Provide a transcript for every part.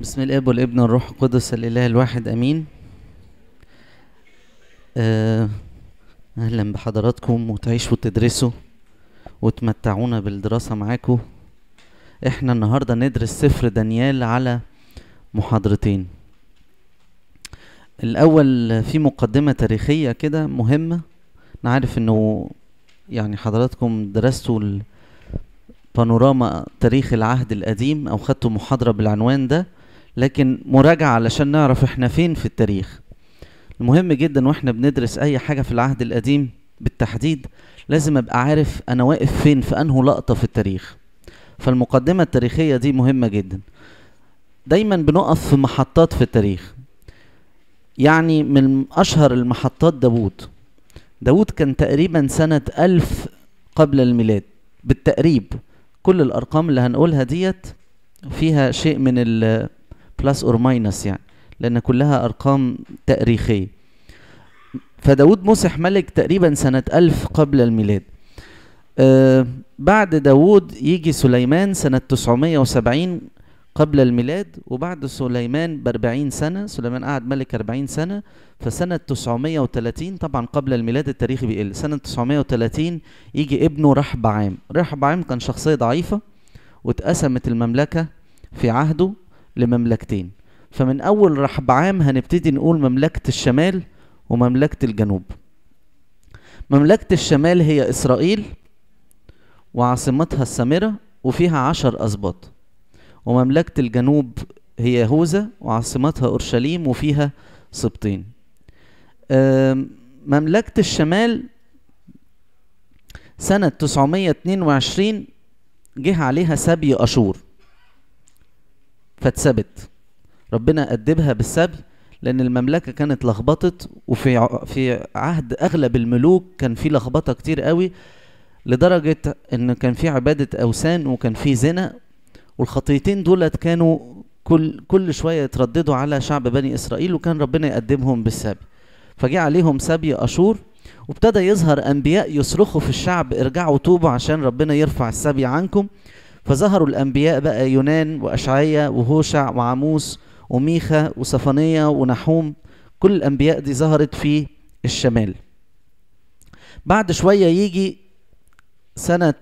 بسم الاب والابن والروح القدس الاله الواحد امين آه، اهلا بحضراتكم وتعيشوا وتدرسوا وتمتعونا بالدراسه معاكم احنا النهارده ندرس سفر دانيال على محاضرتين الاول في مقدمه تاريخيه كده مهمه انا عارف انه يعني حضراتكم درستوا بانوراما تاريخ العهد القديم او خدتوا محاضره بالعنوان ده لكن مراجعة علشان نعرف احنا فين في التاريخ المهم جدا واحنا بندرس اي حاجة في العهد القديم بالتحديد لازم ابقى عارف انا واقف فين في انه لقطة في التاريخ فالمقدمة التاريخية دي مهمة جدا دايما بنقف في محطات في التاريخ يعني من أشهر المحطات داوود داوود كان تقريبا سنة ألف قبل الميلاد بالتقريب كل الأرقام اللي هنقولها ديت فيها شيء من بلس اور ماينس يعني لان كلها ارقام تاريخيه فداود مسح ملك تقريبا سنه ألف قبل الميلاد آه بعد داود يجي سليمان سنة 970 قبل الميلاد وبعد سليمان بأربعين سنة سليمان قعد ملك أربعين سنة فسنة 930 طبعا قبل الميلاد التاريخي بيقل سنة 930 يجي ابنه رحب عام رحب عام كان شخصية ضعيفة واتقسمت المملكة في عهده لمملكتين فمن أول رحب عام هنبتدي نقول مملكة الشمال ومملكة الجنوب مملكة الشمال هي إسرائيل وعاصمتها السامرة وفيها عشر أسباط ومملكة الجنوب هي يهوذا وعاصمتها أورشليم وفيها سبطين مملكة الشمال سنة 922 جه عليها سبي أشور فاتثبت ربنا أدبها بالسبي لأن المملكة كانت لخبطت وفي في عهد أغلب الملوك كان في لخبطة كتير قوي لدرجة إن كان في عبادة أوثان وكان في زنا والخطيتين دولت كانوا كل كل شوية يترددوا على شعب بني إسرائيل وكان ربنا يقدمهم بالسبي فجاء عليهم سبي أشور وابتدى يظهر أنبياء يصرخوا في الشعب ارجعوا توبوا عشان ربنا يرفع السبي عنكم فظهروا الأنبياء بقى يونان واشعيا وهوشع وعموس وميخا وصفانية ونحوم كل الأنبياء دي ظهرت في الشمال بعد شوية يجي سنة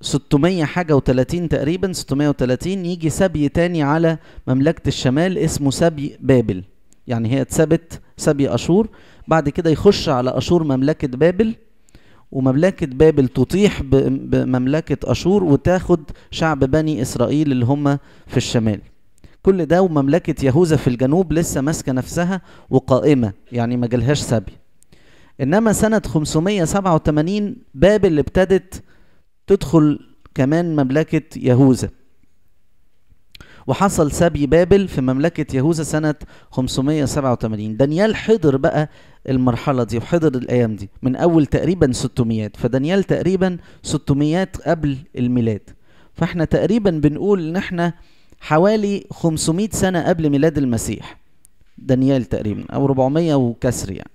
600 حاجة و30 تقريبا 630 يجي سبي تاني على مملكة الشمال اسمه سبي بابل يعني هي اتسبت سبي أشور بعد كده يخش على أشور مملكة بابل ومملكة بابل تطيح بمملكة أشور وتاخد شعب بني إسرائيل اللي هم في الشمال كل ده ومملكة يهوذا في الجنوب لسه ماسكة نفسها وقائمة يعني ما جالهاش سبي إنما سنة 587 بابل ابتدت تدخل كمان مملكة يهوذا وحصل سبي بابل في مملكة يهوذا سنة 587 دانيال حضر بقى المرحله دي وحضر الايام دي من اول تقريبا 600 فدانيال تقريبا 600 قبل الميلاد فاحنا تقريبا بنقول ان احنا حوالي 500 سنه قبل ميلاد المسيح دانيال تقريبا او 400 وكسر يعني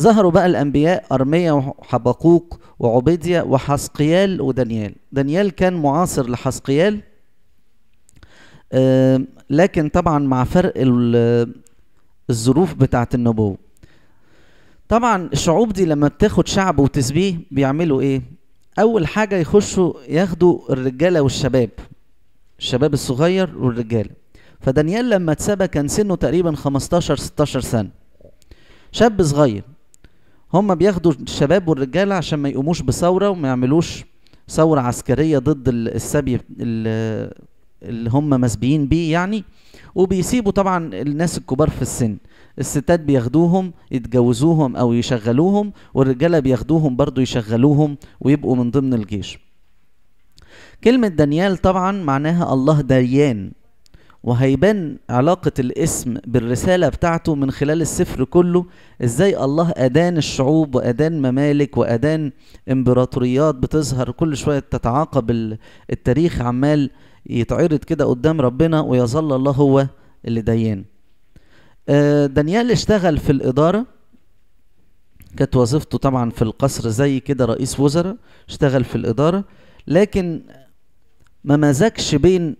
ظهروا بقى الأنبياء أرميا وحبقوق وعبيديا وحسقيال ودانيال دانيال كان معاصر لحسقيال آه، لكن طبعا مع فرق الظروف بتاعة النبوة طبعا الشعوب دي لما بتاخد شعب وتسبيه بيعملوا ايه اول حاجه يخشوا ياخدوا الرجاله والشباب الشباب الصغير والرجاله فدانيال لما اتسبى كان سنه تقريبا 15 16 سنه شاب صغير هم بياخدوا الشباب والرجاله عشان ما يقوموش بثوره وما يعملوش ثوره عسكريه ضد السبي اللي هم مسبيين بيه يعني وبيسيبوا طبعا الناس الكبار في السن الستات بياخدوهم يتجوزوهم او يشغلوهم والرجاله بياخدوهم برضو يشغلوهم ويبقوا من ضمن الجيش كلمة دانيال طبعا معناها الله ديان وهيبان علاقة الاسم بالرسالة بتاعته من خلال السفر كله ازاي الله أدان الشعوب وأدان ممالك وأدان امبراطوريات بتظهر كل شوية تتعاقب التاريخ عمال يتعرض كده قدام ربنا ويظل الله هو اللي ديان آه، دانيال اشتغل في الإدارة كانت وظيفته طبعا في القصر زي كده رئيس وزراء اشتغل في الإدارة لكن ما مزجش بين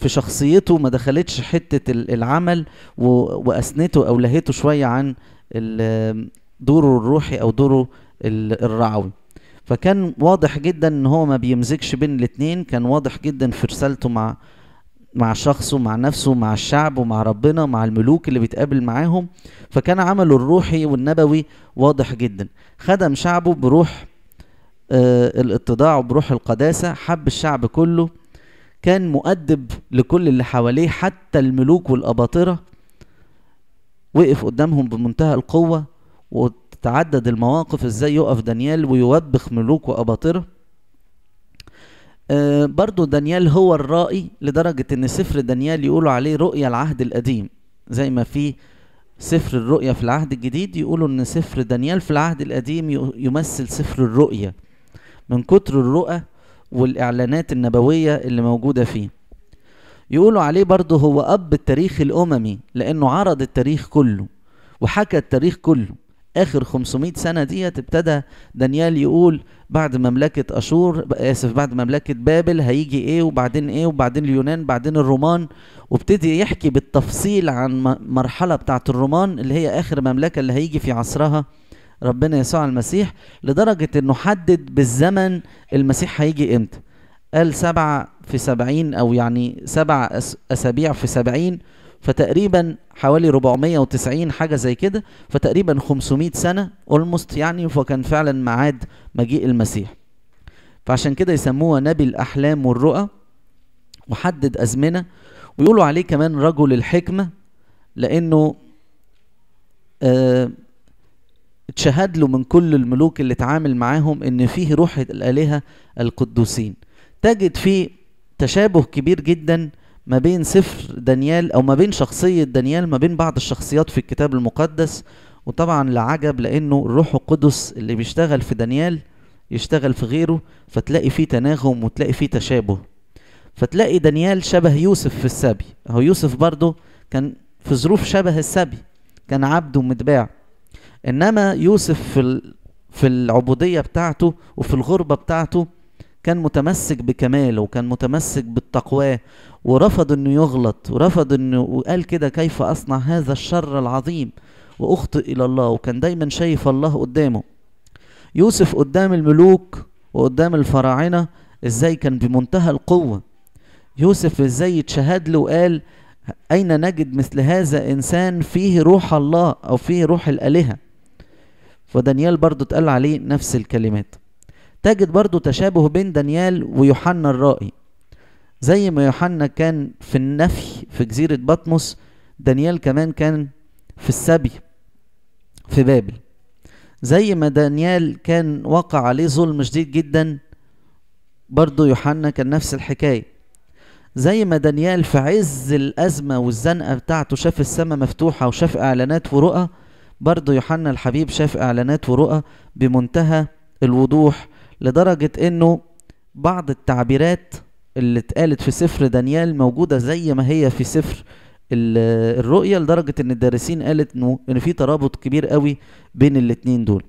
في شخصيته ما دخلتش حتة العمل وأسنته أو لهيته شوية عن دوره الروحي أو دوره الرعوي فكان واضح جدا ان هو ما بيمزجش بين الاتنين كان واضح جدا في رسالته مع مع شخصه مع نفسه مع الشعب ومع ربنا مع الملوك اللي بيتقابل معاهم فكان عمله الروحي والنبوي واضح جدا خدم شعبه بروح آه الاتضاع وبروح القداسة حب الشعب كله كان مؤدب لكل اللي حواليه حتى الملوك والأباطرة وقف قدامهم بمنتهى القوة وتتعدد المواقف ازاي يقف دانيال ويوبخ ملوك وأباطرة آه، برضو دانيال هو الرائي لدرجة ان سفر دانيال يقولوا عليه رؤيا العهد القديم زي ما في سفر الرؤيا في العهد الجديد يقولوا ان سفر دانيال في العهد القديم يمثل سفر الرؤيا من كتر الرؤى والاعلانات النبوية اللي موجودة فيه يقولوا عليه برضه هو اب التاريخ الاممي لانه عرض التاريخ كله وحكى التاريخ كله اخر 500 سنه ديت ابتدى دانيال يقول بعد مملكه اشور اسف بعد مملكه بابل هيجي ايه وبعدين ايه وبعدين اليونان بعدين الرومان وابتدي يحكي بالتفصيل عن مرحله بتاعه الرومان اللي هي اخر مملكه اللي هيجي في عصرها ربنا يسوع المسيح لدرجه انه حدد بالزمن المسيح هيجي امتى قال سبعة في سبعين أو يعني سبع أسابيع في سبعين فتقريبا حوالي 490 حاجة زي كده فتقريبا 500 سنة اولموست يعني فكان فعلا ميعاد مجيء المسيح فعشان كده يسموه نبي الأحلام والرؤى وحدد أزمنة ويقولوا عليه كمان رجل الحكمة لأنه آه اتشهد له من كل الملوك اللي اتعامل معاهم ان فيه روح الالهه القدوسين تجد فيه تشابه كبير جدا ما بين سفر دانيال او ما بين شخصية دانيال ما بين بعض الشخصيات في الكتاب المقدس وطبعا لا عجب لانه الروح القدس اللي بيشتغل في دانيال يشتغل في غيره فتلاقي فيه تناغم وتلاقي فيه تشابه فتلاقي دانيال شبه يوسف في السبي هو يوسف برضه كان في ظروف شبه السبي كان عبد ومتباع انما يوسف في في العبودية بتاعته وفي الغربة بتاعته كان متمسك بكماله وكان متمسك بالتقوى ورفض انه يغلط ورفض انه وقال كده كيف اصنع هذا الشر العظيم واخطئ الى الله وكان دايما شايف الله قدامه يوسف قدام الملوك وقدام الفراعنه ازاي كان بمنتهى القوه يوسف ازاي اتشهد له وقال اين نجد مثل هذا انسان فيه روح الله او فيه روح الالهه فدانيال برضو اتقال عليه نفس الكلمات تجد برضو تشابه بين دانيال ويوحنا الرائي زي ما يوحنا كان في النفي في جزيرة بطمس دانيال كمان كان في السبي في بابل زي ما دانيال كان وقع عليه ظلم شديد جدا برضه يوحنا كان نفس الحكاية زي ما دانيال في عز الأزمة والزنقة بتاعته شاف السماء مفتوحة وشاف إعلانات ورؤى برضه يوحنا الحبيب شاف إعلانات ورؤى بمنتهى الوضوح لدرجة انه بعض التعبيرات اللي اتقالت في سفر دانيال موجودة زي ما هي في سفر الرؤية لدرجة ان الدارسين قالت انه ان في ترابط كبير قوي بين الاتنين دول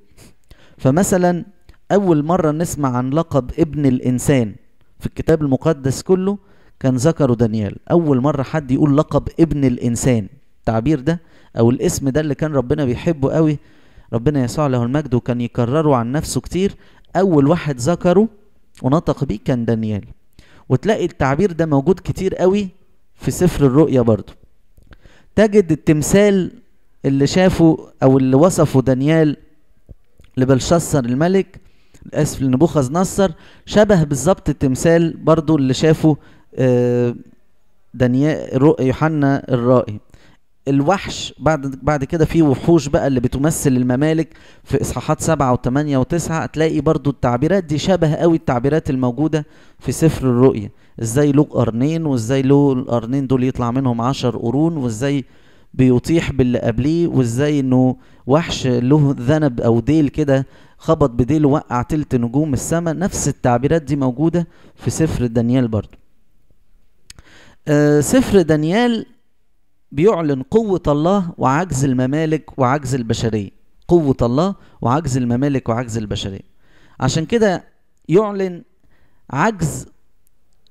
فمثلا اول مرة نسمع عن لقب ابن الانسان في الكتاب المقدس كله كان ذكره دانيال اول مرة حد يقول لقب ابن الانسان التعبير ده او الاسم ده اللي كان ربنا بيحبه قوي ربنا يسوع له المجد وكان يكرره عن نفسه كتير اول واحد ذكره ونطق بيه كان دانيال وتلاقي التعبير ده موجود كتير قوي في سفر الرؤيا برضو تجد التمثال اللي شافه او اللي وصفه دانيال لبلشصر الملك اسف لنبوخذ نصر شبه بالظبط التمثال برضو اللي شافه آه، دانيال يوحنا الرائي الوحش بعد بعد كده في وحوش بقى اللي بتمثل الممالك في اصحاحات سبعة وثمانية وتسعة هتلاقي برضو التعبيرات دي شبه قوي التعبيرات الموجودة في سفر الرؤيا ازاي له قرنين وازاي له القرنين دول يطلع منهم عشر قرون وازاي بيطيح باللي قبليه وازاي انه وحش له ذنب او ديل كده خبط بديل وقع تلت نجوم السماء نفس التعبيرات دي موجودة في سفر دانيال برضو آه، سفر دانيال بيعلن قوة الله وعجز الممالك وعجز البشرية قوة الله وعجز الممالك وعجز البشرية عشان كده يعلن عجز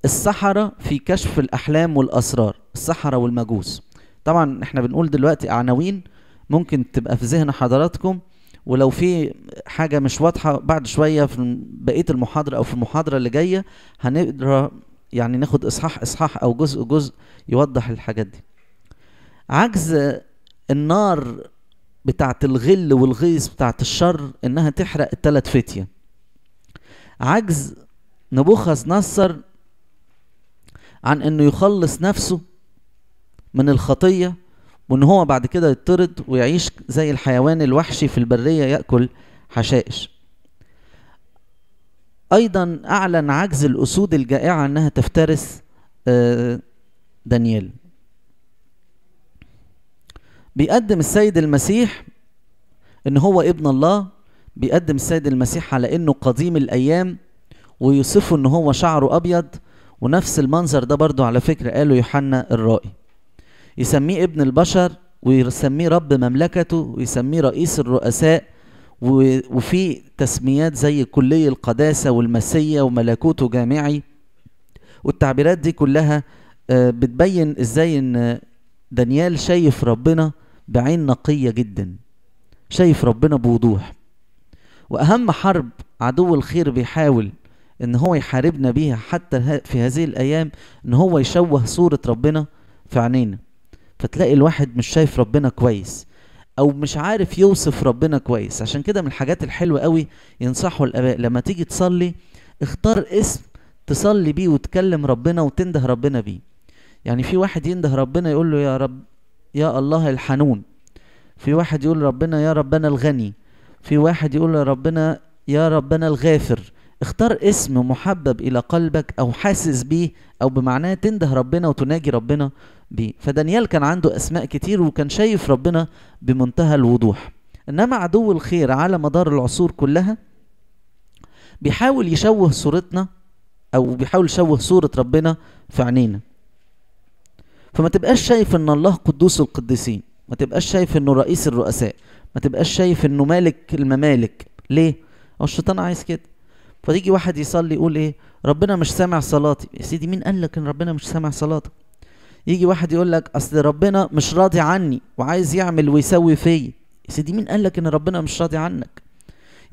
السحرة في كشف الأحلام والأسرار السحرة والمجوس طبعا احنا بنقول دلوقتي عناوين ممكن تبقى في ذهن حضراتكم ولو في حاجة مش واضحة بعد شوية في بقية المحاضرة أو في المحاضرة اللي جاية هنقرا يعني ناخد إصحاح إصحاح أو جزء جزء يوضح الحاجات دي عجز النار بتاعت الغل والغيظ بتاعت الشر انها تحرق التلات فتية عجز نبوخذ نصر عن انه يخلص نفسه من الخطية وان هو بعد كده يطرد ويعيش زي الحيوان الوحشي في البرية يأكل حشائش ايضا اعلن عجز الاسود الجائعة انها تفترس آه، دانيال بيقدم السيد المسيح ان هو ابن الله بيقدم السيد المسيح على انه قديم الايام ويوصفه ان هو شعره ابيض ونفس المنظر ده برضو على فكرة قاله يوحنا الرائي يسميه ابن البشر ويسميه رب مملكته ويسميه رئيس الرؤساء وفي تسميات زي كلية القداسة والمسية وملكوته جامعي والتعبيرات دي كلها آه، بتبين ازاي ان دانيال شايف ربنا بعين نقية جدا شايف ربنا بوضوح وأهم حرب عدو الخير بيحاول ان هو يحاربنا بيها حتى في هذه الايام ان هو يشوه صورة ربنا في عينينا فتلاقي الواحد مش شايف ربنا كويس او مش عارف يوصف ربنا كويس عشان كده من الحاجات الحلوة قوي ينصحوا الاباء لما تيجي تصلي اختار اسم تصلي بيه وتكلم ربنا وتنده ربنا بيه يعني في واحد ينده ربنا يقول له يا رب يا الله الحنون في واحد يقول ربنا يا ربنا الغني في واحد يقول ربنا يا ربنا الغافر اختار اسم محبب الى قلبك او حاسس بيه او بمعناه تنده ربنا وتناجي ربنا بيه فدانيال كان عنده اسماء كتير وكان شايف ربنا بمنتهى الوضوح انما عدو الخير على مدار العصور كلها بيحاول يشوه صورتنا او بيحاول يشوه صوره ربنا في عينينا فما تبقاش شايف ان الله قدوس القديسين ما تبقاش شايف انه رئيس الرؤساء ما تبقاش شايف انه مالك الممالك ليه هو الشيطان عايز كده فتيجي واحد يصلي يقول ايه ربنا مش سامع صلاتي يا سيدي مين قال لك ان ربنا مش سامع صلاتك يجي واحد يقول لك اصل ربنا مش راضي عني وعايز يعمل ويسوي فيا يا سيدي مين قال لك ان ربنا مش راضي عنك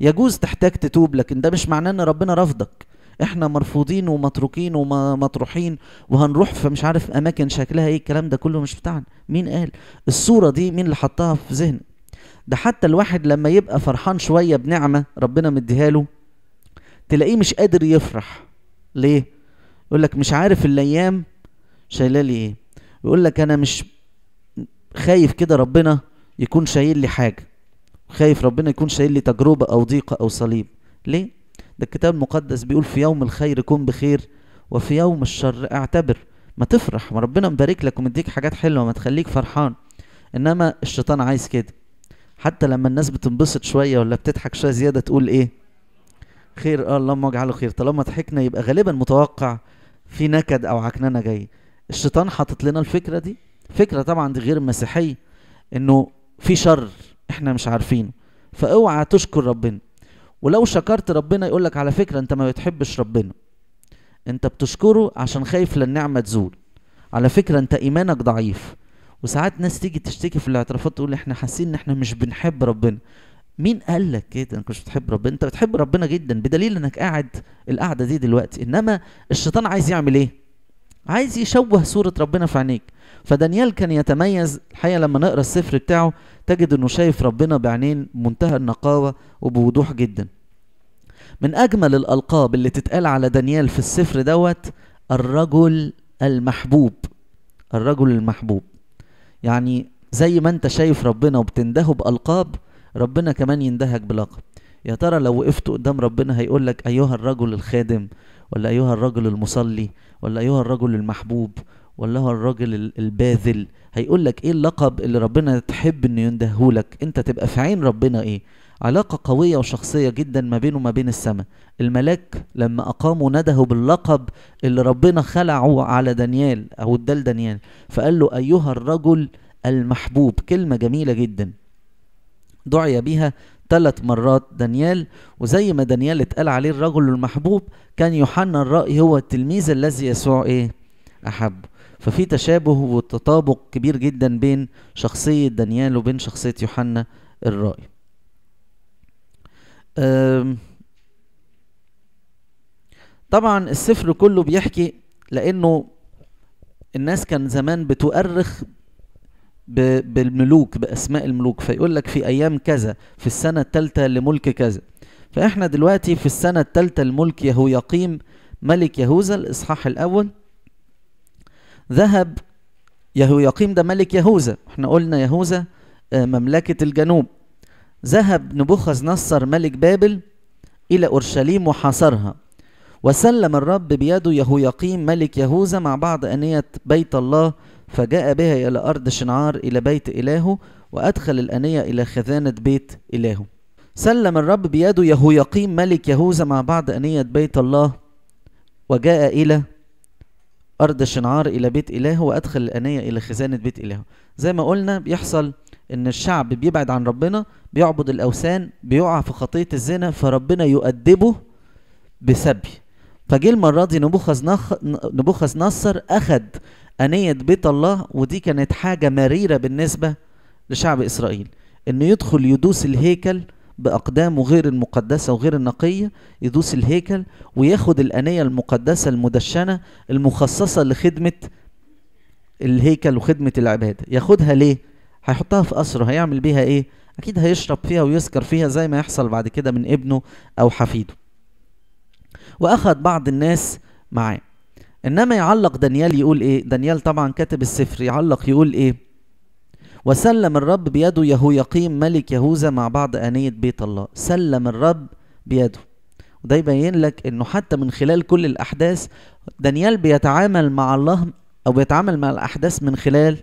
يجوز تحتاج تتوب لكن ده مش معناه ان ربنا رفضك احنا مرفوضين ومتروكين ومطروحين وهنروح في مش عارف اماكن شكلها ايه الكلام ده كله مش بتاعنا مين قال الصوره دي مين اللي حطها في ذهن ده حتى الواحد لما يبقى فرحان شويه بنعمه ربنا مديها له تلاقيه مش قادر يفرح ليه يقول لك مش عارف الايام شايله لي ايه يقول لك انا مش خايف كده ربنا يكون شايل لي حاجه خايف ربنا يكون شايل لي تجربه او ضيقه او صليب ليه ده الكتاب المقدس بيقول في يوم الخير كن بخير وفي يوم الشر اعتبر ما تفرح ما ربنا مبارك لك ومديك حاجات حلوه ما تخليك فرحان انما الشيطان عايز كده حتى لما الناس بتنبسط شويه ولا بتضحك شويه زياده تقول ايه خير اه اللهم اجعله خير طالما ضحكنا يبقى غالبا متوقع في نكد او عكننه جاي الشيطان حاطط لنا الفكره دي فكره طبعا دي غير مسيحيه انه في شر احنا مش عارفينه فاوعى تشكر ربنا ولو شكرت ربنا يقول لك على فكرة انت ما بتحبش ربنا انت بتشكره عشان خايف للنعمة تزول على فكرة انت ايمانك ضعيف وساعات ناس تيجي تشتكي في الاعترافات تقول احنا حاسين ان احنا مش بنحب ربنا مين قال لك كده انك مش بتحب ربنا انت بتحب ربنا جدا بدليل انك قاعد القعده دي دلوقتي انما الشيطان عايز يعمل ايه عايز يشوه صورة ربنا في عينيك فدانيال كان يتميز الحقيقة لما نقرا السفر بتاعه تجد انه شايف ربنا بعينين منتهى النقاوة وبوضوح جدا من اجمل الالقاب اللي تتقال على دانيال في السفر دوت الرجل المحبوب الرجل المحبوب يعني زي ما انت شايف ربنا وبتنده بالقاب ربنا كمان يندهك بلقب يا ترى لو وقفت قدام ربنا هيقول لك ايها الرجل الخادم ولا أيها الرجل المصلي ولا أيها الرجل المحبوب ولا هو الرجل الباذل هيقول لك ايه اللقب اللي ربنا تحب انه يندهولك انت تبقى في عين ربنا ايه علاقة قوية وشخصية جدا ما بينه وما بين السماء الملاك لما أقاموا نده باللقب اللي ربنا خلعه على دانيال أو الدال دانيال فقال له أيها الرجل المحبوب كلمة جميلة جدا دعي بها ثلاث مرات دانيال وزي ما دانيال اتقال عليه الرجل المحبوب كان يوحنا الرأي هو التلميذ الذي يسوع ايه أحبه ففي تشابه وتطابق كبير جدا بين شخصية دانيال وبين شخصية يوحنا الرأي طبعا السفر كله بيحكي لأنه الناس كان زمان بتؤرخ بالملوك باسماء الملوك فيقول لك في ايام كذا في السنه الثالثه لملك كذا فاحنا دلوقتي في السنه الثالثه لملك يهويقيم ملك يهوذا الاصحاح الاول ذهب يهويقيم ده ملك يهوذا احنا قلنا يهوذا آه، مملكه الجنوب ذهب نبوخذ نصر ملك بابل الى اورشليم وحاصرها وسلم الرب بيده يهويقيم ملك يهوذا مع بعض انيه بيت الله فجاء بها إلى أرض شنعار إلى بيت إلهه وأدخل الأنية إلى خزانة بيت إلهه سلم الرب بيده يهويقيم ملك يهوذا مع بعض أنية بيت الله وجاء إلى أرض شنعار إلى بيت إلهه وأدخل الأنية إلى خزانة بيت إلهه زي ما قلنا بيحصل إن الشعب بيبعد عن ربنا بيعبد الأوثان بيقع في خطية الزنا فربنا يؤدبه بسبي فجه المرة دي نبوخذ نصر أخد أنية بيت الله ودي كانت حاجة مريرة بالنسبة لشعب إسرائيل إنه يدخل يدوس الهيكل بأقدامه غير المقدسة وغير النقية يدوس الهيكل وياخد الأنية المقدسة المدشنة المخصصة لخدمة الهيكل وخدمة العبادة ياخدها ليه؟ هيحطها في قصره هيعمل بيها ايه؟ أكيد هيشرب فيها ويسكر فيها زي ما يحصل بعد كده من ابنه أو حفيده وأخذ بعض الناس معاه انما يعلق دانيال يقول ايه دانيال طبعا كاتب السفر يعلق يقول ايه وسلم الرب بيده يقيم ملك يهوذا مع بعض آنية بيت الله سلم الرب بيده وده يبين لك انه حتى من خلال كل الاحداث دانيال بيتعامل مع الله او بيتعامل مع الاحداث من خلال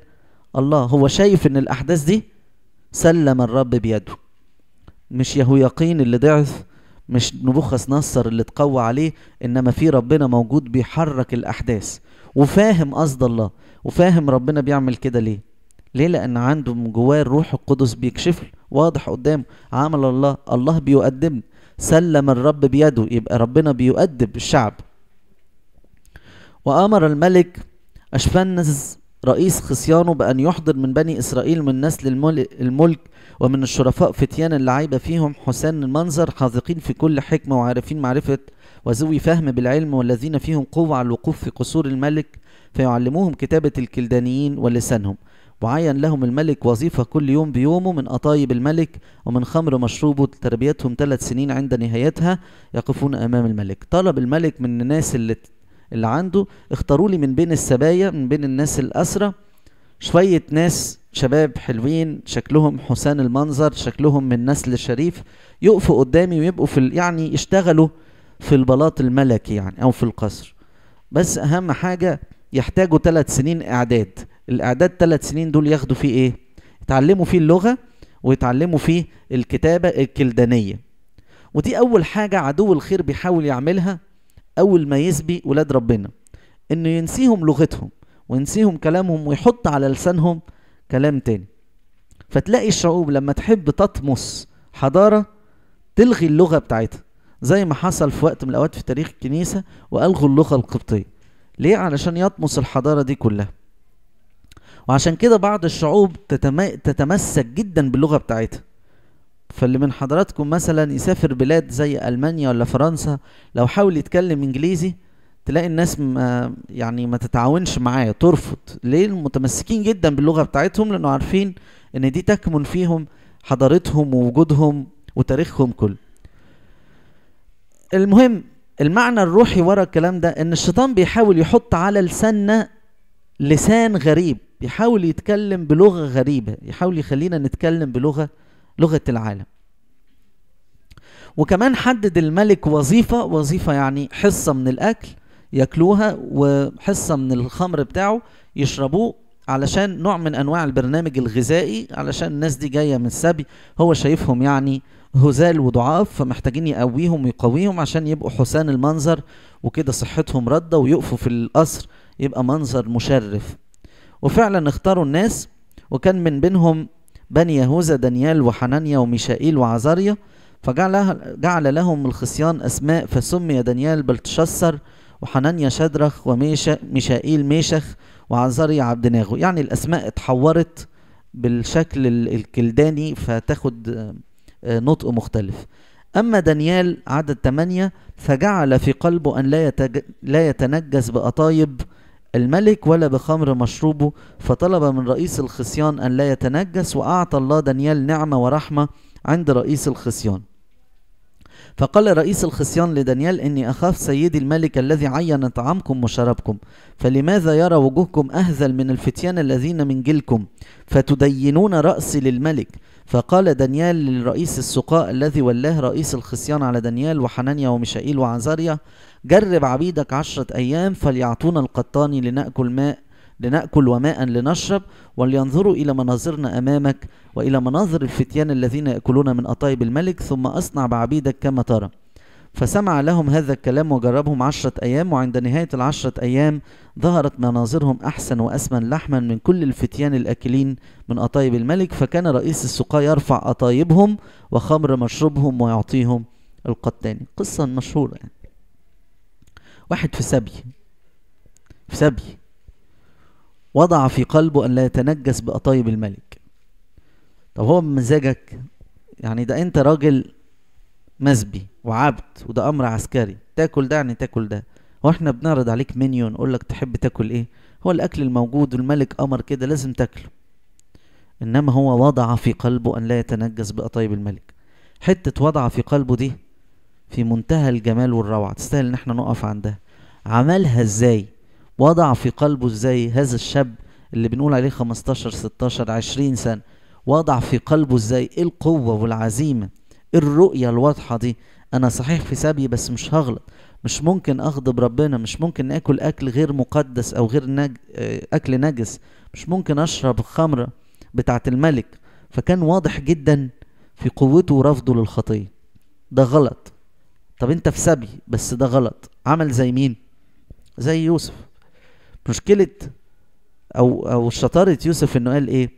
الله هو شايف ان الاحداث دي سلم الرب بيده مش يقين اللي ضعف مش نبوخذ نصر اللي اتقوى عليه انما في ربنا موجود بيحرك الاحداث وفاهم قصد الله وفاهم ربنا بيعمل كده ليه ليه لان عنده من جواه الروح القدس بيكشف واضح قدامه عمل الله الله بيقدم سلم الرب بيده يبقى ربنا بيؤدب الشعب وامر الملك اشفنز رئيس خصيانه بأن يحضر من بني إسرائيل من نسل الملك ومن الشرفاء فتيان اللعيبة فيهم حسان المنظر حاذقين في كل حكمة وعارفين معرفة وذوي فهم بالعلم والذين فيهم قوة على الوقوف في قصور الملك فيعلموهم كتابة الكلدانيين ولسانهم وعين لهم الملك وظيفة كل يوم بيومه من أطايب الملك ومن خمر مشروبه تربيتهم ثلاث سنين عند نهايتها يقفون أمام الملك طلب الملك من الناس اللي, اللي عنده اختاروا لي من بين السبايا من بين الناس الأسرة شوية ناس شباب حلوين شكلهم حسان المنظر شكلهم من نسل الشريف يقفوا قدامي ويبقوا في يعني يشتغلوا في البلاط الملكي يعني او في القصر بس اهم حاجة يحتاجوا ثلاث سنين اعداد الاعداد ثلاث سنين دول ياخدوا فيه ايه يتعلموا فيه اللغة ويتعلموا فيه الكتابة الكلدانية ودي اول حاجة عدو الخير بيحاول يعملها اول ما يسبي ولاد ربنا انه ينسيهم لغتهم وينسيهم كلامهم ويحط على لسانهم كلام تاني فتلاقي الشعوب لما تحب تطمس حضارة تلغي اللغة بتاعتها زي ما حصل في وقت من الأوقات في تاريخ الكنيسة وألغوا اللغة القبطية ليه علشان يطمس الحضارة دي كلها وعشان كده بعض الشعوب تتم... تتمسك جدا باللغة بتاعتها فاللي من حضراتكم مثلا يسافر بلاد زي ألمانيا ولا فرنسا لو حاول يتكلم إنجليزي تلاقي الناس ما آه، يعني ما تتعاونش معايا ترفض ليه متمسكين جدا باللغه بتاعتهم لانه عارفين ان دي تكمن فيهم حضارتهم ووجودهم وتاريخهم كله المهم المعنى الروحي ورا الكلام ده ان الشيطان بيحاول يحط على لساننا لسان غريب بيحاول يتكلم بلغه غريبه يحاول يخلينا نتكلم بلغه لغه العالم وكمان حدد الملك وظيفه وظيفه يعني حصه من الاكل ياكلوها وحصه من الخمر بتاعه يشربوه علشان نوع من انواع البرنامج الغذائي علشان الناس دي جايه من السبي هو شايفهم يعني هزال وضعاف فمحتاجين يقويهم ويقويهم عشان يبقوا حسان المنظر وكده صحتهم رده ويقفوا في القصر يبقى منظر مشرف وفعلا اختاروا الناس وكان من بينهم بني يهوذا دانيال وحنانيا وميشائيل وعزاريا فجعل جعل لهم الخصيان اسماء فسمي دانيال بلتشسر وحنانيا شدرخ وميشائيل ميشخ وعزاري عبد ناغو يعني الأسماء اتحورت بالشكل الكلداني فتاخد آه، نطق مختلف أما دانيال عدد 8 فجعل في قلبه أن لا, يتج... لا يتنجس بأطايب الملك ولا بخمر مشروبه فطلب من رئيس الخصيان أن لا يتنجس وأعطى الله دانيال نعمة ورحمة عند رئيس الخصيان فقال رئيس الخصيان لدانيال إني أخاف سيدي الملك الذي عين طعامكم وشرابكم فلماذا يرى وجوهكم أهزل من الفتيان الذين من جيلكم فتدينون رأسي للملك فقال دانيال للرئيس السقاء الذي ولاه رئيس الخصيان على دانيال وحنانيا وميشائيل وعزاريا جرب عبيدك عشرة أيام فليعطونا القطاني لنأكل ماء لنأكل وماء لنشرب ولينظروا إلى مناظرنا أمامك وإلى مناظر الفتيان الذين يأكلون من أطايب الملك ثم أصنع بعبيدك كما ترى فسمع لهم هذا الكلام وجربهم عشرة أيام وعند نهاية العشرة أيام ظهرت مناظرهم أحسن وأسمن لحما من كل الفتيان الأكلين من أطايب الملك فكان رئيس السقاة يرفع أطايبهم وخمر مشروبهم ويعطيهم القتاني قصة مشهورة يعني. واحد في سبي في سبي وضع في قلبه أن لا يتنجس بأطايب الملك طب هو بمزاجك يعني ده أنت راجل مسبي وعبد وده أمر عسكري تاكل ده يعني تاكل ده هو احنا بنعرض عليك منيو نقول لك تحب تاكل ايه هو الأكل الموجود والملك أمر كده لازم تاكله إنما هو وضع في قلبه أن لا يتنجس بأطايب الملك حتة وضع في قلبه دي في منتهى الجمال والروعة تستاهل إن احنا نقف عندها عملها ازاي وضع في قلبه ازاي هذا الشاب اللي بنقول عليه 15 16 20 سنه وضع في قلبه ازاي ايه القوه والعزيمه إيه الرؤيه الواضحه دي انا صحيح في سبي بس مش هغلط مش ممكن اغضب ربنا مش ممكن اكل اكل غير مقدس او غير نج... آه، اكل نجس مش ممكن اشرب الخمره بتاعه الملك فكان واضح جدا في قوته ورفضه للخطيه ده غلط طب انت في سبي بس ده غلط عمل زي مين زي يوسف مشكلة أو أو شطارة يوسف إنه قال إيه؟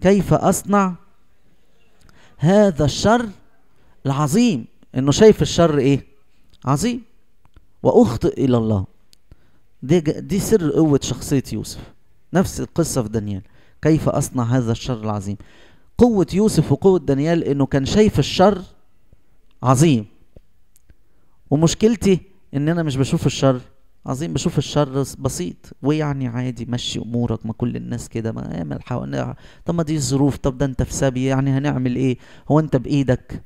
كيف أصنع هذا الشر العظيم إنه شايف الشر إيه؟ عظيم وأخطئ إلى الله دي دي سر قوة شخصية يوسف نفس القصة في دانيال كيف أصنع هذا الشر العظيم قوة يوسف وقوة دانيال إنه كان شايف الشر عظيم ومشكلتي إن أنا مش بشوف الشر عظيم بشوف الشر بسيط ويعني عادي مشي امورك ما كل الناس كده ما اعمل حوالي طب ما دي الظروف طب ده انت في سبي يعني هنعمل ايه هو انت بايدك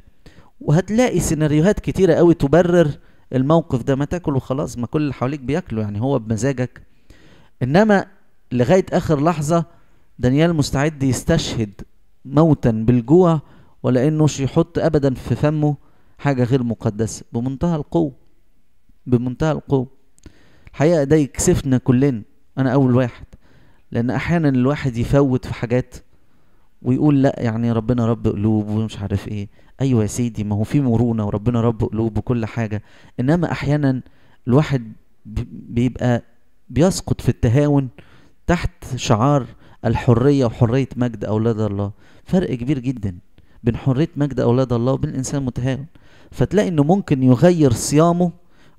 وهتلاقي سيناريوهات كتيرة قوي تبرر الموقف ده ما تاكل وخلاص ما كل اللي حواليك بياكلوا يعني هو بمزاجك انما لغاية اخر لحظة دانيال مستعد يستشهد موتا بالجوع ولا انه يحط ابدا في فمه حاجة غير مقدسة بمنتهى القوة بمنتهى القوة الحقيقه ده يكسفنا كلنا أنا أول واحد لأن أحيانا الواحد يفوت في حاجات ويقول لا يعني ربنا رب قلوب ومش عارف ايه ايوه يا سيدي ما هو في مرونه وربنا رب قلوب وكل حاجه انما احيانا الواحد بيبقى بيسقط في التهاون تحت شعار الحريه وحريه مجد اولاد الله فرق كبير جدا بين حريه مجد اولاد الله وبين الانسان المتهاون فتلاقي انه ممكن يغير صيامه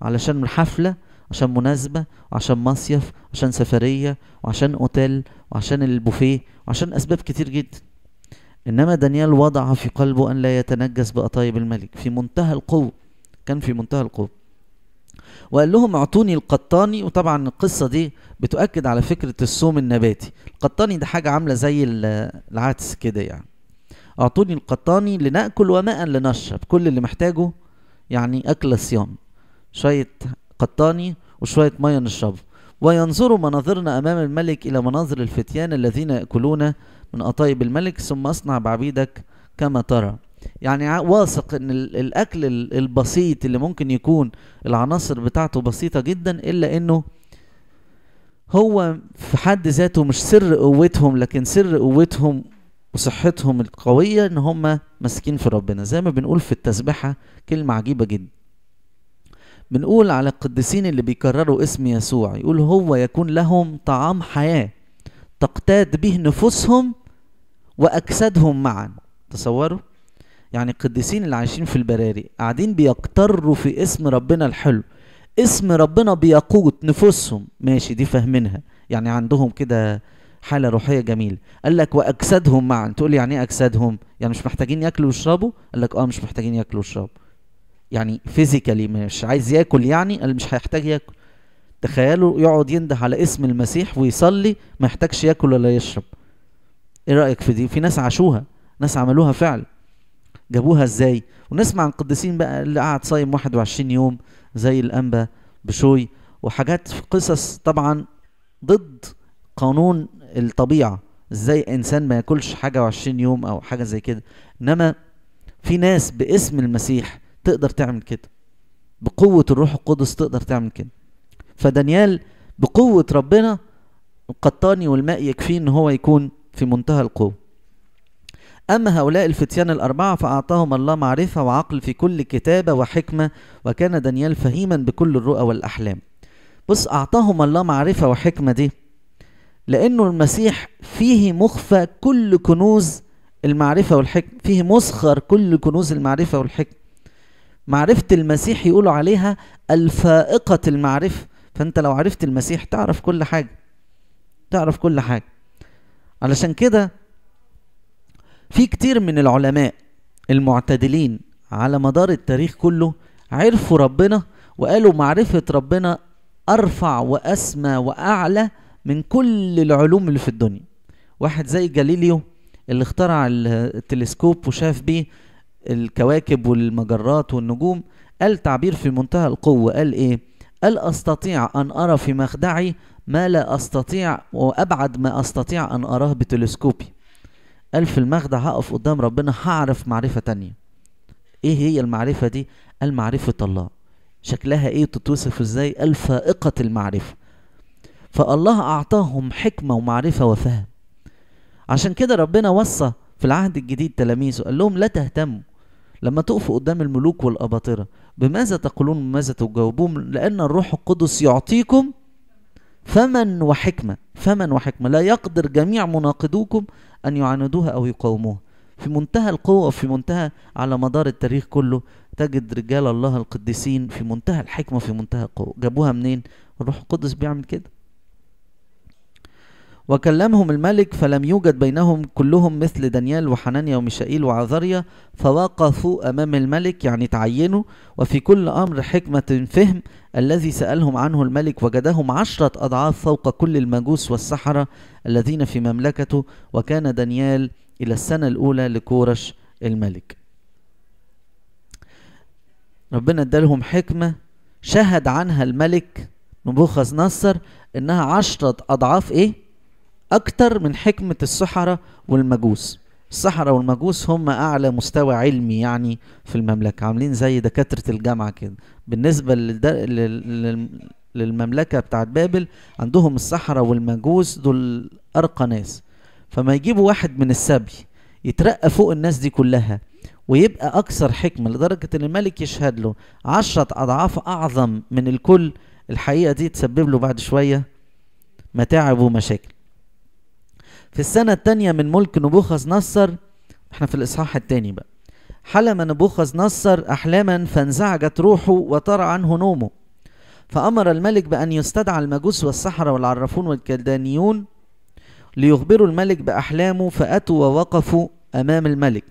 علشان الحفله عشان مناسبة وعشان مصيف وعشان سفرية وعشان اوتيل وعشان البوفيه وعشان اسباب كتير جدا انما دانيال وضع في قلبه ان لا يتنجس بأطايب الملك في منتهى القوة كان في منتهى القوة وقال لهم اعطوني القطاني وطبعا القصة دي بتؤكد على فكرة الصوم النباتي القطاني ده حاجة عاملة زي العدس كده يعني اعطوني القطاني لنأكل وماء لنشرب كل اللي محتاجه يعني أكل الصيام شوية قطاني وشوية مية نشربه وينظر مناظرنا أمام الملك إلى مناظر الفتيان الذين يأكلون من أطيب الملك ثم أصنع بعبيدك كما ترى يعني واثق ان الاكل البسيط اللي ممكن يكون العناصر بتاعته بسيطه جدا الا انه هو في حد ذاته مش سر قوتهم لكن سر قوتهم وصحتهم القويه ان هم ماسكين في ربنا زي ما بنقول في التسبيحه كلمه عجيبه جدا بنقول على القديسين اللي بيكرروا اسم يسوع يقول هو يكون لهم طعام حياة تقتاد به نفوسهم وأجسادهم معا تصوروا يعني القديسين اللي عايشين في البراري قاعدين بيقتروا في اسم ربنا الحلو اسم ربنا بيقود نفوسهم ماشي دي فاهمينها يعني عندهم كده حاله روحيه جميله قال لك واجسادهم معا تقول لي يعني ايه اجسادهم يعني مش محتاجين ياكلوا ويشربوا قال لك اه مش محتاجين ياكلوا ويشربوا يعني فيزيكالي مش عايز ياكل يعني مش هيحتاج ياكل تخيلوا يقعد ينده على اسم المسيح ويصلي ما يحتاجش ياكل ولا يشرب ايه رايك في دي في ناس عاشوها ناس عملوها فعل جابوها ازاي ونسمع عن قديسين بقى اللي قعد صايم 21 يوم زي الانبا بشوي وحاجات في قصص طبعا ضد قانون الطبيعه ازاي انسان ما ياكلش حاجه و20 يوم او حاجه زي كده انما في ناس باسم المسيح تقدر تعمل كده بقوة الروح القدس تقدر تعمل كده فدانيال بقوة ربنا القطاني والماء يكفيه ان هو يكون في منتهى القوة أما هؤلاء الفتيان الأربعة فأعطاهم الله معرفة وعقل في كل كتابة وحكمة وكان دانيال فهيما بكل الرؤى والأحلام بص أعطاهم الله معرفة وحكمة دي لأنه المسيح فيه مخفى كل كنوز المعرفة والحكمة فيه مسخر كل كنوز المعرفة والحكمة معرفة المسيح يقولوا عليها الفائقة المعرفة فأنت لو عرفت المسيح تعرف كل حاجة تعرف كل حاجة علشان كده في كتير من العلماء المعتدلين على مدار التاريخ كله عرفوا ربنا وقالوا معرفة ربنا أرفع وأسمى وأعلى من كل العلوم اللي في الدنيا واحد زي جاليليو اللي اخترع التلسكوب وشاف بيه الكواكب والمجرات والنجوم قال تعبير في منتهى القوة قال إيه؟ قال أستطيع أن أرى في مخدعي ما لا أستطيع وأبعد ما أستطيع أن أراه بتلسكوبي قال في المخدع هقف قدام ربنا هعرف معرفة تانية إيه هي المعرفة دي؟ قال معرفة الله شكلها إيه تتوصف إزاي؟ قال فائقة المعرفة فالله أعطاهم حكمة ومعرفة وفهم عشان كده ربنا وصى في العهد الجديد تلاميذه قال لهم لا تهتموا لما تقفوا قدام الملوك والأباطرة بماذا تقولون وماذا تجاوبون لأن الروح القدس يعطيكم فمن وحكمة فمن وحكمة لا يقدر جميع مناقضوكم أن يعاندوها أو يقاوموها في منتهى القوة وفي منتهى على مدار التاريخ كله تجد رجال الله القديسين في منتهى الحكمة في منتهى القوة جابوها منين الروح القدس بيعمل كده وكلمهم الملك فلم يوجد بينهم كلهم مثل دانيال وحنانيا وميشائيل وعذريا فوقفوا أمام الملك يعني تعينوا وفي كل أمر حكمة فهم الذي سألهم عنه الملك وجدهم عشرة أضعاف فوق كل المجوس والسحرة الذين في مملكته وكان دانيال إلى السنة الأولى لكورش الملك ربنا ادالهم حكمة شهد عنها الملك نبوخذ نصر إنها عشرة أضعاف إيه أكتر من حكمة السحرة والمجوس السحرة والمجوس هم أعلى مستوى علمي يعني في المملكة عاملين زي دكاترة الجامعة كده بالنسبة للمملكة بتاعت بابل عندهم السحرة والمجوس دول أرقى ناس فما يجيبوا واحد من السبي يترقى فوق الناس دي كلها ويبقى أكثر حكمة لدرجة إن الملك يشهد له عشرة أضعاف أعظم من الكل الحقيقة دي تسبب له بعد شوية متاعب ومشاكل في السنة الثانية من ملك نبوخذ نصر احنا في الإصحاح الثاني بقى حلم نبوخذ نصر أحلاما فانزعجت روحه وطرى عنه نومه فأمر الملك بأن يستدعى المجوس والسحرة والعرافون والكلدانيون ليخبروا الملك بأحلامه فأتوا ووقفوا أمام الملك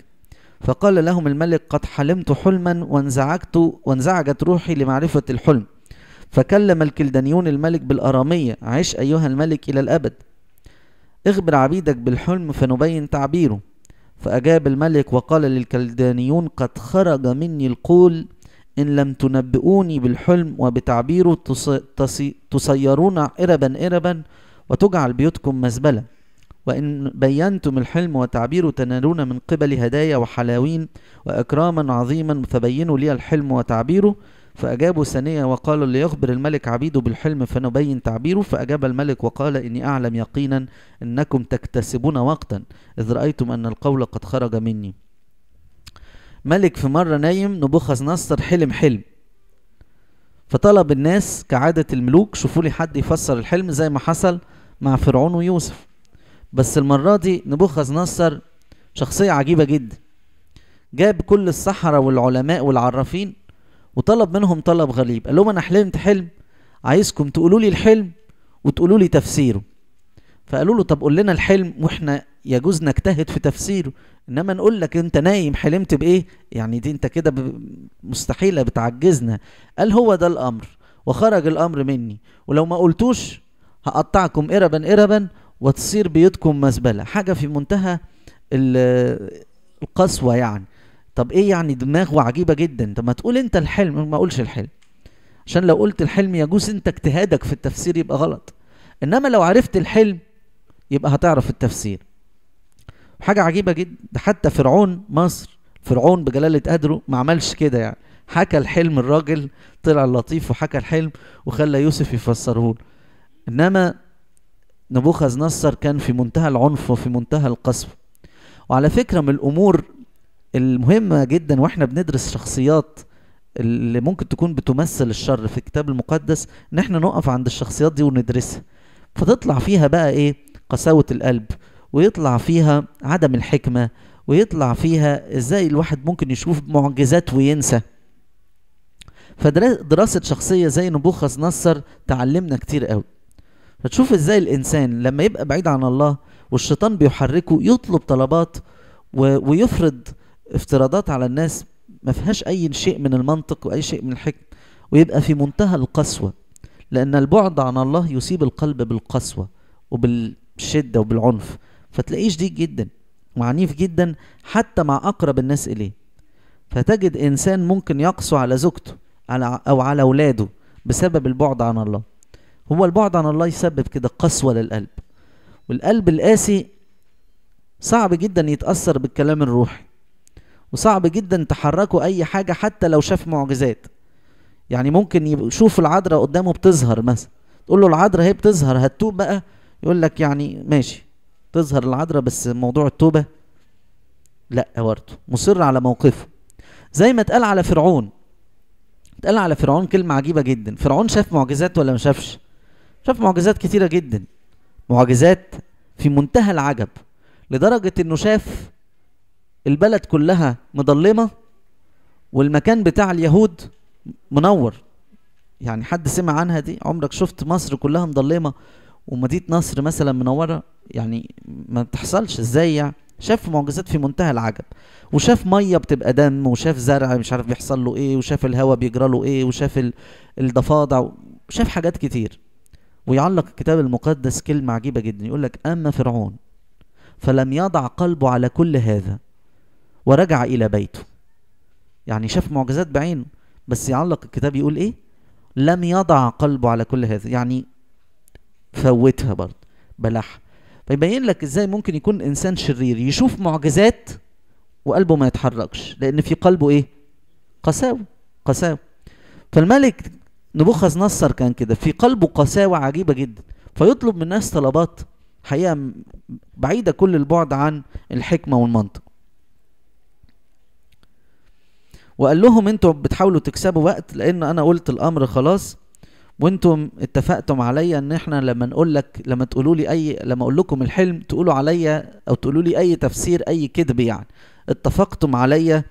فقال لهم الملك قد حلمت حلما وانزعجت وانزعجت روحي لمعرفة الحلم فكلم الكلدانيون الملك بالأرامية عش أيها الملك إلى الأبد اخبر عبيدك بالحلم فنبين تعبيره فأجاب الملك وقال للكلدانيون قد خرج مني القول إن لم تنبئوني بالحلم وبتعبيره تسيرون إربا إربا وتجعل بيوتكم مزبلة وإن بينتم الحلم وتعبيره تنالون من قبل هدايا وحلاوين وإكراما عظيما فبينوا لي الحلم وتعبيره فأجابوا ثانية وقالوا ليخبر الملك عبيده بالحلم فنبين تعبيره فأجاب الملك وقال إني أعلم يقينا أنكم تكتسبون وقتا إذ رأيتم أن القول قد خرج مني ملك في مرة نايم نبوخذ نصر حلم حلم فطلب الناس كعادة الملوك شوفوا لي حد يفسر الحلم زي ما حصل مع فرعون ويوسف بس المرة دي نبوخذ نصر شخصية عجيبة جدا جاب كل السحرة والعلماء والعرافين وطلب منهم طلب غريب قال لهم انا حلمت حلم عايزكم تقولوا لي الحلم وتقولوا لي تفسيره فقالوا له طب قول لنا الحلم واحنا يجوز نجتهد في تفسيره انما نقول لك انت نايم حلمت بايه يعني دي انت كده مستحيله بتعجزنا قال هو ده الامر وخرج الامر مني ولو ما قلتوش هقطعكم اربا اربا وتصير بيوتكم مزبله حاجه في منتهى القسوه يعني طب ايه يعني دماغه عجيبه جدا طب ما تقول انت الحلم ما اقولش الحلم عشان لو قلت الحلم يجوز انت اجتهادك في التفسير يبقى غلط انما لو عرفت الحلم يبقى هتعرف التفسير حاجة عجيبة جدا ده حتى فرعون مصر فرعون بجلالة قدره ما عملش كده يعني حكى الحلم الراجل طلع لطيف وحكى الحلم وخلى يوسف يفسره انما نبوخذ نصر كان في منتهى العنف وفي منتهى القسوة وعلى فكرة من الأمور المهمة جدا واحنا بندرس شخصيات اللي ممكن تكون بتمثل الشر في الكتاب المقدس ان احنا نقف عند الشخصيات دي وندرسها فتطلع فيها بقى ايه قساوة القلب ويطلع فيها عدم الحكمة ويطلع فيها ازاي الواحد ممكن يشوف معجزات وينسى فدراسة شخصية زي نبوخذ نصر تعلمنا كتير قوي فتشوف ازاي الانسان لما يبقى بعيد عن الله والشيطان بيحركه يطلب طلبات ويفرض افتراضات على الناس ما فيهاش اي شيء من المنطق واي شيء من الحكم ويبقى في منتهى القسوه لان البعد عن الله يصيب القلب بالقسوه وبالشده وبالعنف فتلاقيه شديد جدا وعنيف جدا حتى مع اقرب الناس اليه فتجد انسان ممكن يقسو على زوجته على او على اولاده بسبب البعد عن الله هو البعد عن الله يسبب كده قسوه للقلب والقلب القاسي صعب جدا يتاثر بالكلام الروحي وصعب جدا تحركوا اي حاجه حتى لو شاف معجزات يعني ممكن يشوف العذراء قدامه بتظهر مثلا تقول له العذراء هي بتظهر هتتوب بقى يقول لك يعني ماشي تظهر العذراء بس موضوع التوبه لا برضه مصر على موقفه زي ما اتقال على فرعون اتقال على فرعون كلمه عجيبه جدا فرعون شاف معجزات ولا ما شافش شاف معجزات كتيره جدا معجزات في منتهى العجب لدرجه انه شاف البلد كلها مضلمة والمكان بتاع اليهود منور يعني حد سمع عنها دي عمرك شفت مصر كلها مضلمة ومدينة نصر مثلا منورة يعني ما تحصلش ازاي يعني شاف معجزات في منتهى العجب وشاف ميه بتبقى دم وشاف زرع مش عارف بيحصل له ايه وشاف الهواء بيجرى له ايه وشاف الضفادع شاف حاجات كتير ويعلق الكتاب المقدس كلمة عجيبة جدا يقول لك أما فرعون فلم يضع قلبه على كل هذا ورجع إلى بيته يعني شاف معجزات بعينه بس يعلق الكتاب يقول إيه لم يضع قلبه على كل هذا يعني فوتها برضه بلعها فيبين لك ازاي ممكن يكون انسان شرير يشوف معجزات وقلبه ما يتحركش لان في قلبه ايه قساوه قساوه فالملك نبوخذ نصر كان كده في قلبه قساوه عجيبه جدا فيطلب من الناس طلبات حقيقه بعيده كل البعد عن الحكمه والمنطق وقال لهم انتوا بتحاولوا تكسبوا وقت لان انا قلت الامر خلاص وانتم اتفقتم عليا ان احنا لما نقول لك لما تقولوا لي اي لما اقول لكم الحلم تقولوا عليا او تقولوا لي اي تفسير اي كذب يعني اتفقتم عليا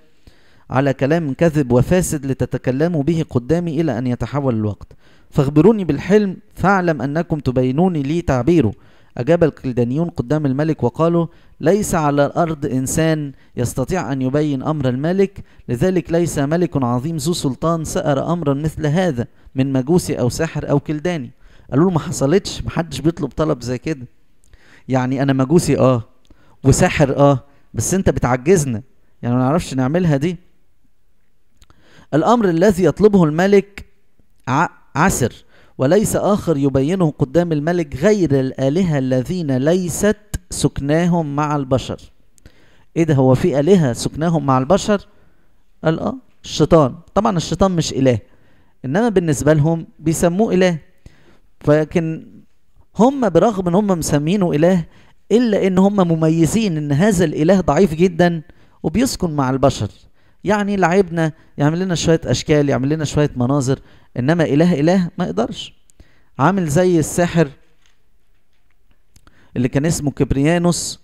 على كلام كذب وفاسد لتتكلموا به قدامي الى ان يتحول الوقت فاخبروني بالحلم فاعلم انكم تبينوني لي تعبيره اجاب الكلدانيون قدام الملك وقالوا ليس على الأرض إنسان يستطيع أن يبين أمر الملك لذلك ليس ملك عظيم ذو سلطان سأر أمرا مثل هذا من مجوسي أو ساحر أو كلداني قالوا له ما حصلتش ما حدش بيطلب طلب زي كده يعني أنا مجوسي آه وساحر آه بس أنت بتعجزنا يعني ما نعرفش نعملها دي الأمر الذي يطلبه الملك عسر وليس آخر يبينه قدام الملك غير الآلهة الذين ليست سكناهم مع البشر ايه ده هو في آلهة سكناهم مع البشر قال اه الشيطان طبعا الشيطان مش إله إنما بالنسبة لهم بيسموه إله فلكن هم برغم ان هم مسمينه إله إلا إن هم مميزين إن هذا الإله ضعيف جدا وبيسكن مع البشر يعني لعبنا يعمل لنا شوية أشكال يعمل لنا شوية مناظر إنما إله إله ما يقدرش عامل زي الساحر اللي كان اسمه كبريانوس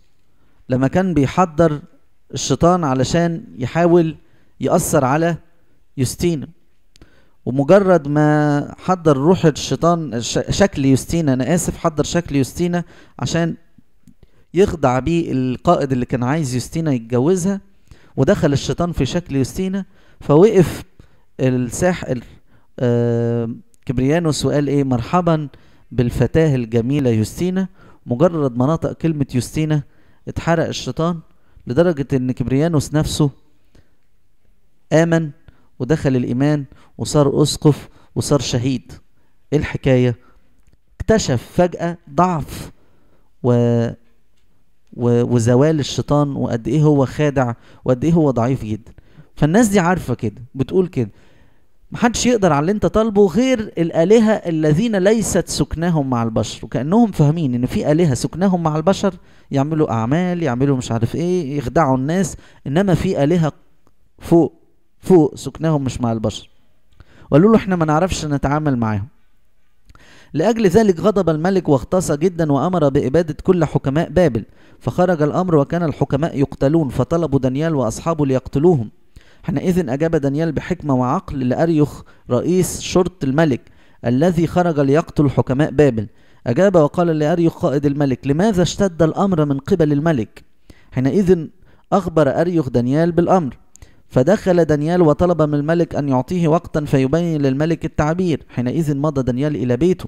لما كان بيحضر الشيطان علشان يحاول يأثر على يوستينا ومجرد ما حضر روح الشيطان شكل يوستينا أنا آسف حضر شكل يوستينا عشان يخضع بيه القائد اللي كان عايز يوستينا يتجوزها ودخل الشيطان في شكل يوستينا فوقف الساحر آه، كبريانوس وقال ايه مرحبا بالفتاة الجميلة يوستينا مجرد ما نطق كلمة يوستينا اتحرق الشيطان لدرجة ان كبريانوس نفسه آمن ودخل الإيمان وصار أسقف وصار شهيد ايه الحكاية اكتشف فجأة ضعف و... و... وزوال الشيطان وقد ايه هو خادع وقد ايه هو ضعيف جدا فالناس دي عارفة كده بتقول كده محدش يقدر على اللي انت طالبه غير الالهه الذين ليست سكناهم مع البشر وكانهم فاهمين ان في الهه سكناهم مع البشر يعملوا اعمال يعملوا مش عارف ايه يخدعوا الناس انما في الهه فوق فوق سكناهم مش مع البشر وقالوا له احنا ما نعرفش نتعامل معاهم لأجل ذلك غضب الملك واغتص جدا وأمر بإبادة كل حكماء بابل فخرج الأمر وكان الحكماء يقتلون فطلبوا دانيال وأصحابه ليقتلوهم حينئذ أجاب دانيال بحكمة وعقل لأريوخ رئيس شرط الملك الذي خرج ليقتل حكماء بابل أجاب وقال لأريوخ قائد الملك لماذا اشتد الأمر من قبل الملك حينئذ أخبر أريوخ دانيال بالأمر فدخل دانيال وطلب من الملك أن يعطيه وقتا فيبين للملك التعبير حينئذ مضى دانيال إلى بيته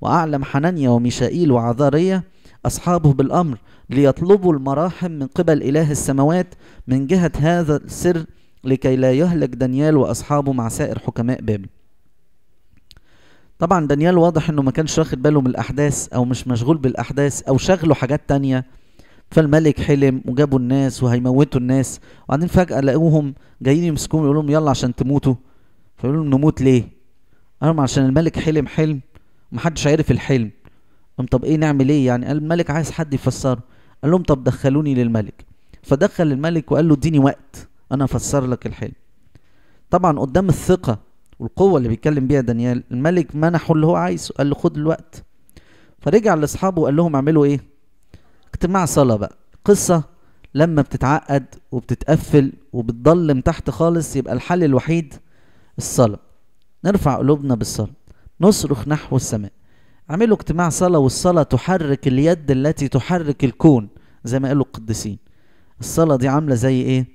وأعلم حنانيا وميشائيل وعذاريا أصحابه بالأمر ليطلبوا المراحم من قبل إله السماوات من جهة هذا السر لكي لا يهلك دانيال وأصحابه مع سائر حكماء بابل طبعا دانيال واضح انه ما كانش واخد باله من الاحداث او مش مشغول بالاحداث او شغله حاجات تانية فالملك حلم وجابوا الناس وهيموتوا الناس وبعدين فجأة لقوهم جايين يمسكوهم يقولوا لهم يلا عشان تموتوا فيقولوا لهم نموت ليه؟ لهم عشان الملك حلم حلم ومحدش عارف الحلم قام طب ايه نعمل ايه يعني قال الملك عايز حد يفسره قال لهم طب دخلوني للملك فدخل الملك وقال له اديني وقت انا افسر لك الحلم طبعا قدام الثقه والقوه اللي بيتكلم بيها دانيال الملك منحه اللي هو عايزه قال له خد الوقت فرجع لاصحابه وقال لهم اعملوا ايه اجتماع صلاه بقى قصه لما بتتعقد وبتتقفل وبتضلم تحت خالص يبقى الحل الوحيد الصلاه نرفع قلوبنا بالصلاه نصرخ نحو السماء اعملوا اجتماع صلاه والصلاه تحرك اليد التي تحرك الكون زي ما قالوا القديسين الصلاه دي عامله زي ايه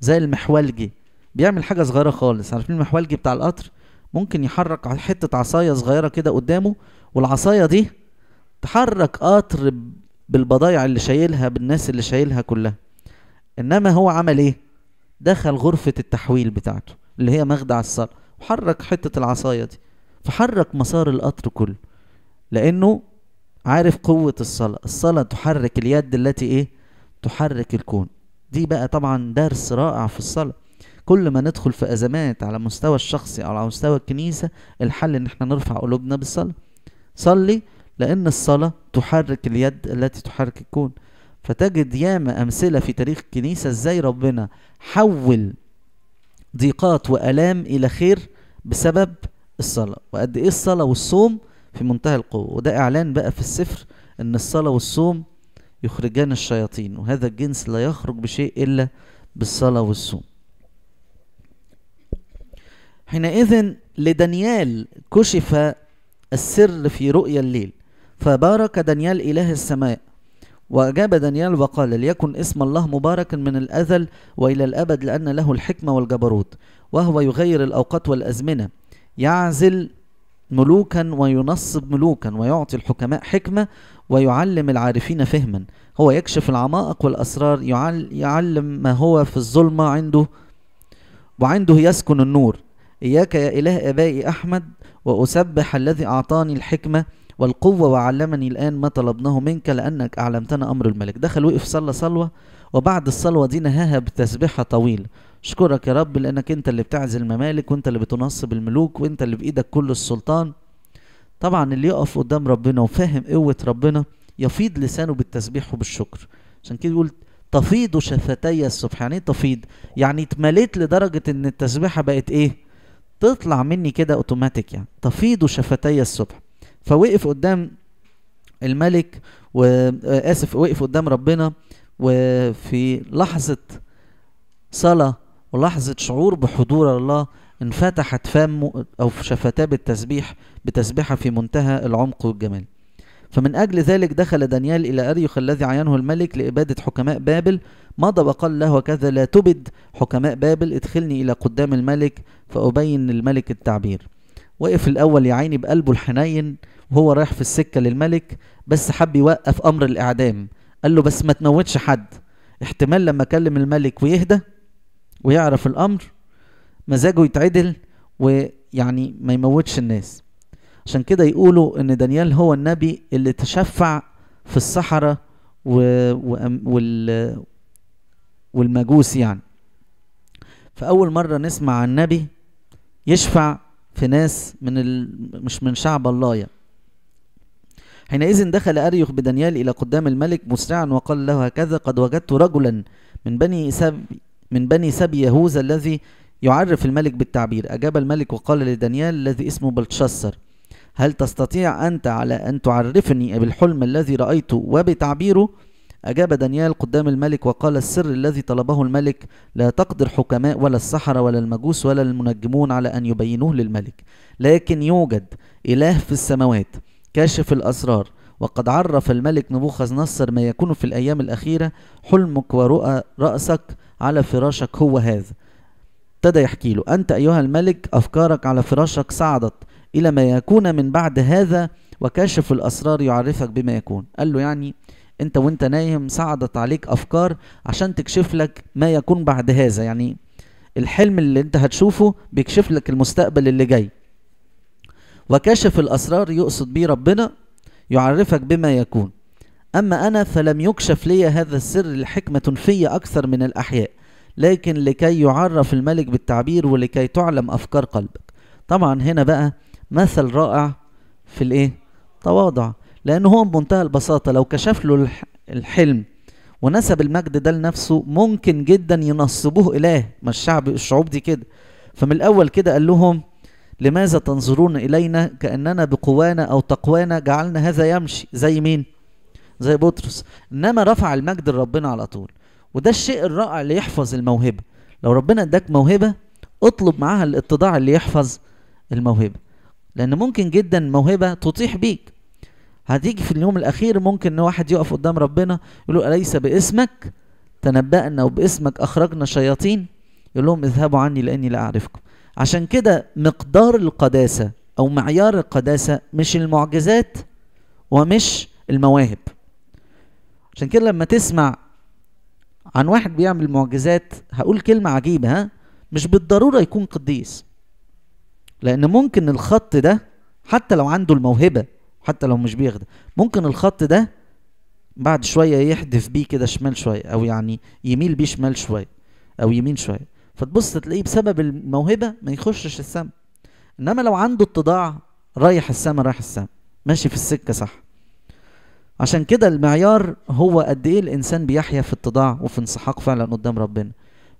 زي المحولجي بيعمل حاجه صغيره خالص عارفين المحولجي بتاع القطر ممكن يحرك حته عصايه صغيره كده قدامه والعصايه دي تحرك قطر بالبضايع اللي شايلها بالناس اللي شايلها كلها انما هو عمل ايه دخل غرفه التحويل بتاعته اللي هي مخدع الصلاه وحرك حته العصايه دي فحرك مسار القطر كله لانه عارف قوه الصلاه الصلاه تحرك اليد التي ايه تحرك الكون دي بقى طبعا درس رائع في الصلاة كل ما ندخل في أزمات على مستوى الشخصي أو على مستوى الكنيسة الحل إن احنا نرفع قلوبنا بالصلاة صلي لأن الصلاة تحرك اليد التي تحرك الكون فتجد ياما أمثلة في تاريخ الكنيسة إزاي ربنا حول ضيقات وآلام إلى خير بسبب الصلاة وقد إيه الصلاة والصوم في منتهى القوة وده إعلان بقى في السفر إن الصلاة والصوم يخرجان الشياطين وهذا الجنس لا يخرج بشيء إلا بالصلاة والصوم حينئذ لدانيال كشف السر في رؤيا الليل فبارك دانيال إله السماء وأجاب دانيال وقال ليكن اسم الله مباركا من الأزل وإلى الأبد لأن له الحكمة والجبروت وهو يغير الأوقات والأزمنة يعزل ملوكا وينصب ملوكا ويعطي الحكماء حكمة ويعلم العارفين فهما هو يكشف العمائق والأسرار يعلم ما هو في الظلمة عنده وعنده يسكن النور إياك يا إله آبائي أحمد وأسبح الذي أعطاني الحكمة والقوة وعلمني الآن ما طلبناه منك لأنك أعلمتنا أمر الملك دخل وقف صلى صلوة وبعد الصلوة دي نهاها بتسبيحة طويلة أشكرك يا رب لأنك أنت اللي بتعزل الممالك وأنت اللي بتنصب الملوك وأنت اللي بإيدك كل السلطان طبعا اللي يقف قدام ربنا وفاهم قوة ربنا يفيض لسانه بالتسبيح وبالشكر عشان كده يقول تفيض شفتي الصبح يعني إيه تفيض يعني اتمليت لدرجة ان التسبيحة بقت ايه تطلع مني كده اوتوماتيك يعني تفيض شفتي الصبح فوقف قدام الملك واسف آه، وقف قدام ربنا وفي لحظة صلاة ولحظة شعور بحضور الله انفتحت فمه أو شفتاه بالتسبيح بتسبيحة في منتهى العمق والجمال فمن أجل ذلك دخل دانيال إلى أريخ الذي عينه الملك لإبادة حكماء بابل مضى وقال له كذا لا تبد حكماء بابل ادخلني إلى قدام الملك فأبين للملك التعبير وقف الأول يا عيني بقلبه الحنين وهو رايح في السكة للملك بس حب يوقف أمر الإعدام قال له بس ما تموتش حد احتمال لما كلم الملك ويهدى ويعرف الامر مزاجه يتعدل ويعني ما يموتش الناس عشان كده يقولوا ان دانيال هو النبي اللي تشفع في الصحراء و... و... وال... والمجوس يعني فاول مره نسمع عن نبي يشفع في ناس من ال... مش من شعب الله يعني حينئذ دخل أريوخ بدانيال إلى قدام الملك مسرعا وقال له هكذا قد وجدت رجلا من بني إساب من بني سبي يهوذا الذي يعرف الملك بالتعبير أجاب الملك وقال لدانيال الذي اسمه بلتشسر هل تستطيع أنت على أن تعرفني بالحلم الذي رأيته وبتعبيره أجاب دانيال قدام الملك وقال السر الذي طلبه الملك لا تقدر حكماء ولا السحرة ولا المجوس ولا المنجمون على أن يبينوه للملك لكن يوجد إله في السماوات كاشف الأسرار وقد عرف الملك نبوخذ نصر ما يكون في الأيام الأخيرة حلمك ورؤى رأسك على فراشك هو هذا ابتدى يحكي له أنت أيها الملك أفكارك على فراشك صعدت إلى ما يكون من بعد هذا وكاشف الأسرار يعرفك بما يكون قال له يعني أنت وأنت نايم صعدت عليك أفكار عشان تكشف لك ما يكون بعد هذا يعني الحلم اللي أنت هتشوفه بيكشف لك المستقبل اللي جاي وكاشف الأسرار يقصد بيه ربنا يعرفك بما يكون أما أنا فلم يكشف لي هذا السر لحكمة في أكثر من الأحياء لكن لكي يعرف الملك بالتعبير ولكي تعلم أفكار قلبك طبعا هنا بقى مثل رائع في الإيه تواضع لأن هو بمنتهى البساطة لو كشف له الحلم ونسب المجد ده لنفسه ممكن جدا ينصبوه إله ما الشعب الشعوب دي كده فمن الأول كده قال لهم لماذا تنظرون إلينا كأننا بقوانا أو تقوانا جعلنا هذا يمشي زي مين زي بطرس إنما رفع المجد لربنا على طول وده الشيء الرائع اللي يحفظ الموهبة لو ربنا اداك موهبة اطلب معاها الاتضاع اللي يحفظ الموهبة لأن ممكن جدا موهبة تطيح بيك هتيجي في اليوم الأخير ممكن إن واحد يقف قدام ربنا يقول له أليس باسمك تنبأنا وباسمك أخرجنا شياطين يقول لهم اذهبوا عني لأني لا أعرفكم عشان كده مقدار القداسة أو معيار القداسة مش المعجزات ومش المواهب عشان كده لما تسمع عن واحد بيعمل معجزات هقول كلمة عجيبة ها مش بالضرورة يكون قديس لأن ممكن الخط ده حتى لو عنده الموهبة حتى لو مش بيخدم ممكن الخط ده بعد شوية يحدف بيه كده شمال شوية أو يعني يميل بيه شمال شوية أو يمين شوية فتبص تلاقيه بسبب الموهبه ما يخشش السما انما لو عنده اتضاع رايح السما رايح السما ماشي في السكه صح عشان كده المعيار هو قد ايه الانسان بيحيا في اتضاع وفي انسحاق فعلا قدام ربنا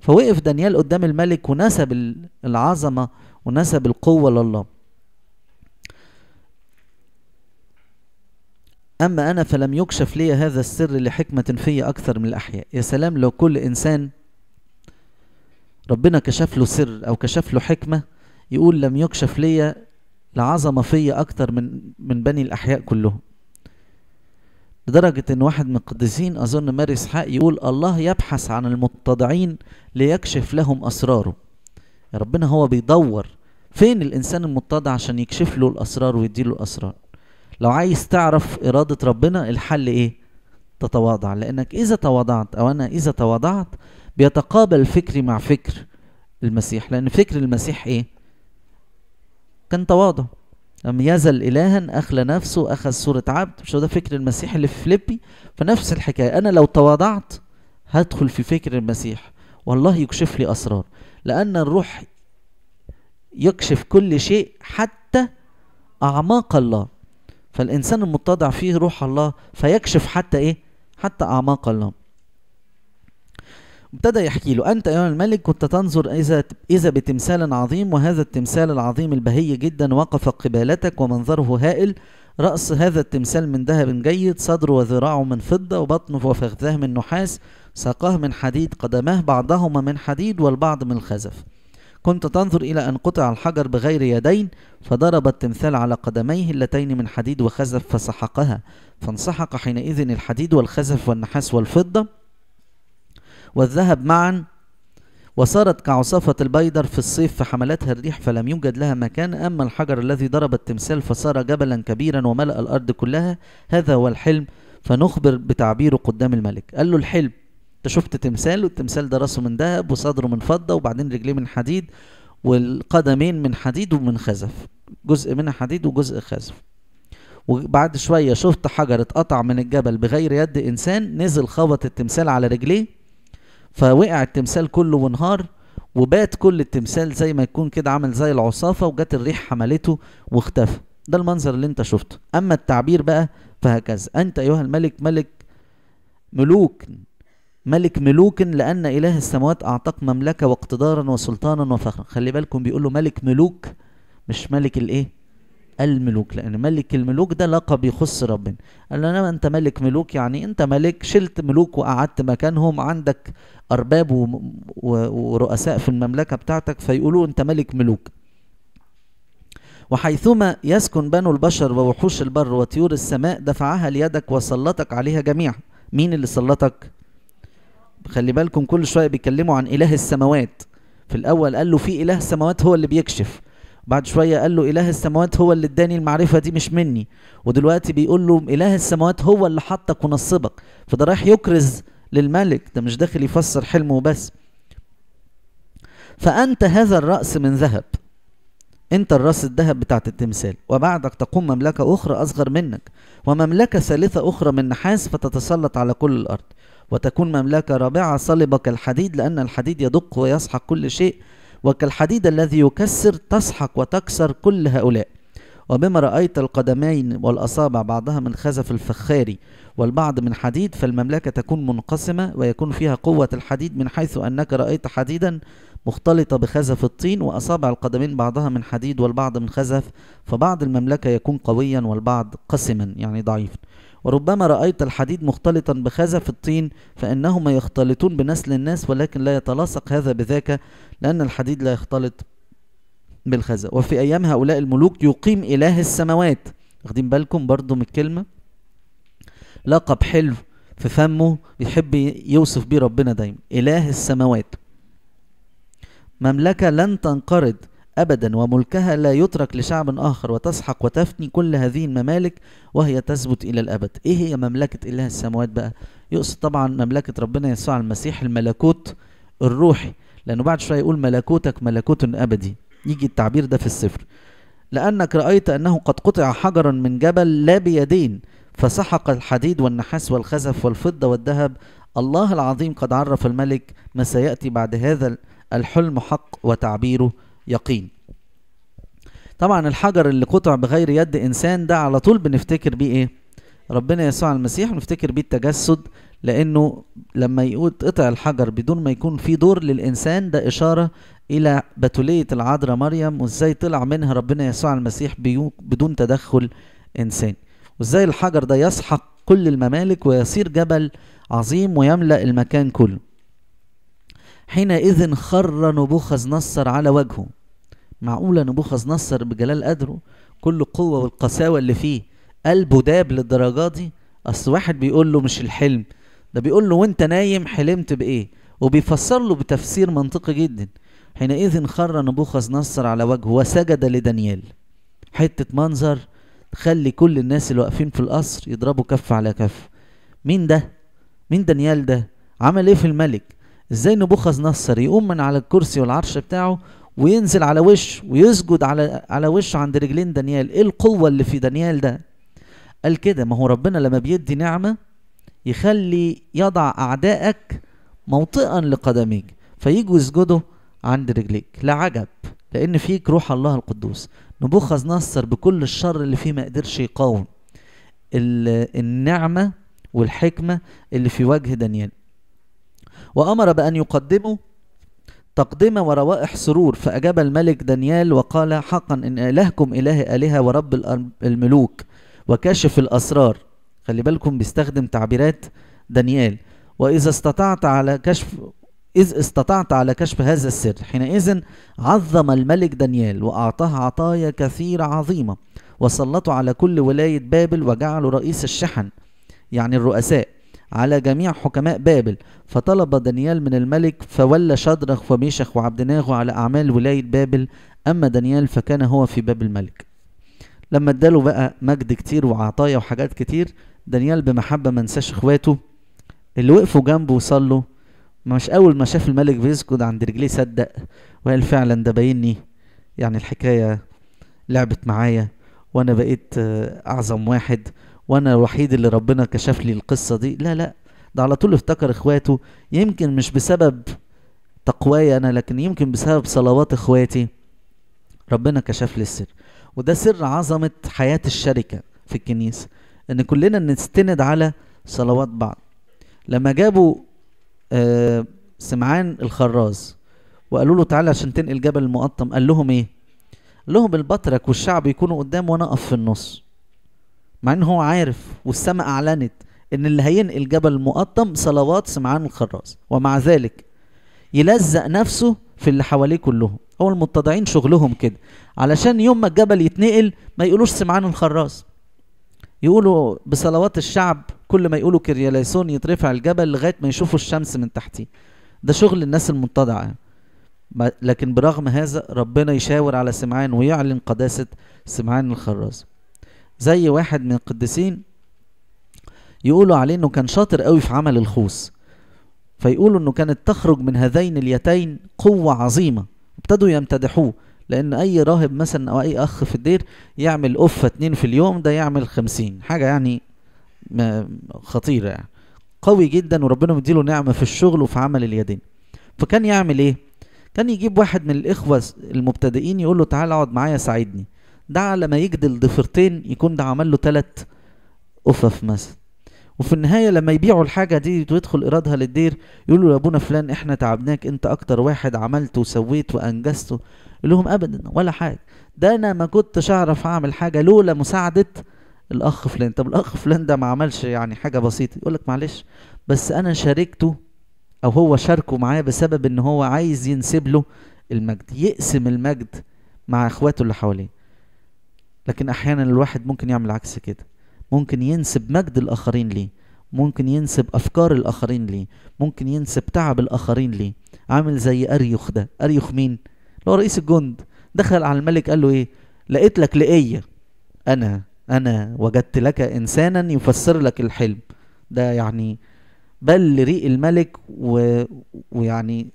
فوقف دانيال قدام الملك ونسب العظمه ونسب القوه لله أما أنا فلم يكشف لي هذا السر لحكمة في أكثر من الأحياء يا سلام لو كل إنسان ربنا كشف له سر او كشف له حكمه يقول لم يكشف ليا لعظمه فيا اكتر من من بني الاحياء كلهم لدرجة إن واحد من القديسين أظن ماري إسحاق يقول الله يبحث عن المتضعين ليكشف لهم أسراره. يا ربنا هو بيدور فين الإنسان المتضع عشان يكشف له الأسرار ويديله الأسرار. لو عايز تعرف إرادة ربنا الحل إيه؟ تتواضع لأنك إذا تواضعت أو أنا إذا تواضعت بيتقابل فكري مع فكر المسيح لأن فكر المسيح إيه؟ كان تواضع لم يزل إلها أخلى نفسه أخذ صورة عبد مش هو ده فكر المسيح اللي في فليبي فنفس الحكاية أنا لو تواضعت هدخل في فكر المسيح والله يكشف لي أسرار لأن الروح يكشف كل شيء حتى أعماق الله فالإنسان المتضع فيه روح الله فيكشف حتى إيه؟ حتى أعماق الله ابتدى يحكي له أنت أيها الملك كنت تنظر إذا إذا بتمثال عظيم وهذا التمثال العظيم البهي جدا وقف قبالتك ومنظره هائل رأس هذا التمثال من ذهب جيد صدره وذراعه من فضة وبطنه وفخذاه من نحاس ساقاه من حديد قدماه بعضهما من حديد والبعض من الخزف كنت تنظر إلى أن قطع الحجر بغير يدين فضرب التمثال على قدميه اللتين من حديد وخزف فسحقها فانسحق حينئذ الحديد والخزف والنحاس والفضة والذهب معا وصارت كعصافة البيدر في الصيف فحملتها الريح فلم يوجد لها مكان أما الحجر الذي ضرب التمثال فصار جبلا كبيرا وملأ الأرض كلها هذا هو الحلم فنخبر بتعبيره قدام الملك قال له الحلم انت شفت تمثال والتمثال ده راسه من ذهب وصدره من فضة وبعدين رجليه من حديد والقدمين من حديد ومن خزف جزء منها حديد وجزء خزف وبعد شوية شفت حجر اتقطع من الجبل بغير يد إنسان نزل خبط التمثال على رجليه فوقع التمثال كله وانهار وبات كل التمثال زي ما يكون كده عمل زي العصافه وجت الريح حملته واختفى ده المنظر اللي انت شفته اما التعبير بقى فهكذا انت ايها الملك ملك ملوك ملك ملوك لان اله السماوات اعطاك مملكه واقتدارا وسلطانا وفخرا خلي بالكم بيقول له ملك ملوك مش ملك الايه الملوك لان ملك الملوك ده لقب يخص ربنا قال انا انت ملك ملوك يعني انت ملك شلت ملوك وقعدت مكانهم عندك ارباب ورؤساء في المملكه بتاعتك فيقولوا انت ملك ملوك وحيثما يسكن بنو البشر ووحوش البر وطيور السماء دفعها ليدك وسلطك عليها جميعا مين اللي سلطك خلي بالكم كل شويه بيتكلموا عن اله السماوات في الاول قال له في اله السماوات هو اللي بيكشف بعد شوية قال له إله السماوات هو اللي اداني المعرفة دي مش مني ودلوقتي بيقول له إله السماوات هو اللي حطك ونصبك فده رايح يكرز للملك ده مش داخل يفسر حلمه وبس فأنت هذا الرأس من ذهب أنت الرأس الذهب بتاعت التمثال وبعدك تقوم مملكة أخرى أصغر منك ومملكة ثالثة أخرى من نحاس فتتسلط على كل الأرض وتكون مملكة رابعة صلبك كالحديد لأن الحديد يدق ويسحق كل شيء وكالحديد الذي يكسر تسحق وتكسر كل هؤلاء وبما رأيت القدمين والأصابع بعضها من خزف الفخاري والبعض من حديد فالمملكة تكون منقسمة ويكون فيها قوة الحديد من حيث أنك رأيت حديدا مختلطة بخزف الطين وأصابع القدمين بعضها من حديد والبعض من خزف فبعض المملكة يكون قويا والبعض قسما يعني ضعيف وربما رأيت الحديد مختلطا بخزف الطين فإنهما يختلطون بنسل الناس ولكن لا يتلاصق هذا بذاك لأن الحديد لا يختلط بالخزف وفي أيام هؤلاء الملوك يقيم إله السماوات واخدين بالكم برضو من الكلمة لقب حلو في فمه بيحب يوصف بيه ربنا دايما إله السماوات مملكة لن تنقرض أبدا وملكها لا يترك لشعب آخر وتسحق وتفني كل هذه الممالك وهي تثبت إلى الأبد إيه هي مملكة إله السماوات بقى يقصد طبعا مملكة ربنا يسوع المسيح الملكوت الروحي لأنه بعد شوية يقول ملكوتك ملكوت أبدي يجي التعبير ده في السفر لأنك رأيت أنه قد قطع حجرا من جبل لا بيدين فسحق الحديد والنحاس والخزف والفضة والذهب الله العظيم قد عرف الملك ما سيأتي بعد هذا الحلم حق وتعبيره يقين طبعا الحجر اللي قطع بغير يد انسان ده على طول بنفتكر بيه ايه ربنا يسوع المسيح ونفتكر بيه التجسد لانه لما قطع الحجر بدون ما يكون في دور للانسان ده اشاره الى بتوليه العذراء مريم وازاي طلع منها ربنا يسوع المسيح بدون تدخل انسان وازاي الحجر ده يسحق كل الممالك ويصير جبل عظيم ويملا المكان كله حينئذ خر نبوخذ نصر على وجهه معقولة نبوخذ نصر بجلال قدره كل القوة والقساوة اللي فيه قلبه داب للدرجة دي أصل واحد بيقول له مش الحلم ده بيقول له وأنت نايم حلمت بإيه وبيفسر له بتفسير منطقي جدا حينئذ خر نبوخذ نصر على وجهه وسجد لدانيال حتة منظر تخلي كل الناس اللي واقفين في القصر يضربوا كف على كف مين ده مين دانيال ده عمل ايه في الملك ازاي نبوخذ نصر يقوم من على الكرسي والعرش بتاعه وينزل على وشه ويسجد على على وشه عند رجلين دانيال ايه القوه اللي في دانيال ده قال كده ما هو ربنا لما بيدي نعمه يخلي يضع اعدائك موطئا لقدميك فيجوا يسجدوا عند رجليك لا عجب لان فيك روح الله القدوس نبوخذ نصر بكل الشر اللي فيه ما قدرش يقاوم النعمه والحكمه اللي في وجه دانيال وامر بان يقدموا تقدمة وروائح سرور فأجاب الملك دانيال وقال حقا إن إلهكم إله آلهة ورب الملوك وكاشف الأسرار خلي بالكم بيستخدم تعبيرات دانيال وإذا استطعت على كشف إذ استطعت على كشف هذا السر حينئذ عظم الملك دانيال وأعطاه عطايا كثيرة عظيمة وسلطوا على كل ولاية بابل وجعله رئيس الشحن يعني الرؤساء على جميع حكماء بابل فطلب دانيال من الملك فولى شدرخ وميشخ وعبدناغو على أعمال ولاية بابل أما دانيال فكان هو في باب الملك لما اداله بقى مجد كتير وعطايا وحاجات كتير دانيال بمحبة منساش اخواته اللي وقفوا جنبه وصلوا مش أول ما شاف الملك بيسجد عند رجليه صدق وقال فعلا ده بايني يعني الحكاية لعبت معايا وأنا بقيت أعظم واحد وانا الوحيد اللي ربنا كشف لي القصه دي لا لا ده على طول افتكر اخواته يمكن مش بسبب تقواي انا لكن يمكن بسبب صلوات اخواتي ربنا كشف لي السر وده سر عظمه حياه الشركه في الكنيسه ان كلنا نستند على صلوات بعض لما جابوا آه سمعان الخراز وقالوا له تعالى عشان تنقل جبل المقطم قال لهم ايه قال لهم البطرك والشعب يكونوا قدام وانا اقف في النص مع ان هو عارف والسماء اعلنت ان اللي هينقل جبل المقطم صلوات سمعان الخراس ومع ذلك يلزق نفسه في اللي حواليه كلهم هو المتضعين شغلهم كده علشان يوم ما الجبل يتنقل ما يقولوش سمعان الخراس يقولوا بصلوات الشعب كل ما يقولوا كرياليسون يترفع الجبل لغايه ما يشوفوا الشمس من تحتيه ده شغل الناس المتضعه لكن برغم هذا ربنا يشاور على سمعان ويعلن قداسه سمعان الخراس زي واحد من القديسين يقولوا عليه انه كان شاطر قوي في عمل الخوص فيقولوا انه كانت تخرج من هذين اليتين قوة عظيمة ابتدوا يمتدحوه لان اي راهب مثلا او اي اخ في الدير يعمل قفة اتنين في اليوم ده يعمل خمسين حاجة يعني خطيرة يعني قوي جدا وربنا مديله نعمة في الشغل وفي عمل اليدين فكان يعمل ايه كان يجيب واحد من الاخوة المبتدئين يقول له تعالى اقعد معايا ساعدني ده على ما يجدل ضفرتين يكون ده عمل له تلات أفف مثلا وفي النهاية لما يبيعوا الحاجة دي ويدخل إيرادها للدير يقولوا له أبونا فلان إحنا تعبناك أنت أكتر واحد عملت وسويت وأنجزت يقول لهم أبدا ولا حاجة ده أنا ما كنتش أعرف أعمل حاجة لولا مساعدة الأخ فلان طب الأخ فلان ده ما عملش يعني حاجة بسيطة يقول لك معلش بس أنا شاركته أو هو شاركه معايا بسبب إن هو عايز ينسب له المجد يقسم المجد مع إخواته اللي حواليه لكن احيانا الواحد ممكن يعمل عكس كده ممكن ينسب مجد الاخرين ليه ممكن ينسب افكار الاخرين ليه ممكن ينسب تعب الاخرين ليه عامل زي اريوخ ده اريوخ مين اللي هو رئيس الجند دخل على الملك قال له ايه لقيت لك لقيه انا انا وجدت لك انسانا يفسر لك الحلم ده يعني بل ريق الملك و... ويعني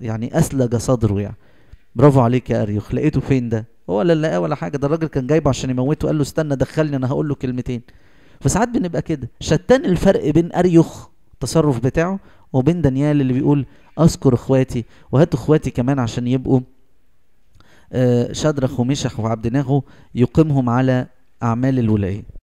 يعني اسلج صدره يعني برافو عليك يا اريوخ لقيته فين ده ولا لا ولا حاجه ده الراجل كان جايبه عشان يموته قال له استنى دخلني انا هقول له كلمتين فساعات بنبقى كده شتان الفرق بين اريوخ التصرف بتاعه وبين دانيال اللي بيقول اذكر اخواتي وهات اخواتي كمان عشان يبقوا آه، شدرخ وميشخ وعبد يقيمهم على اعمال الولايه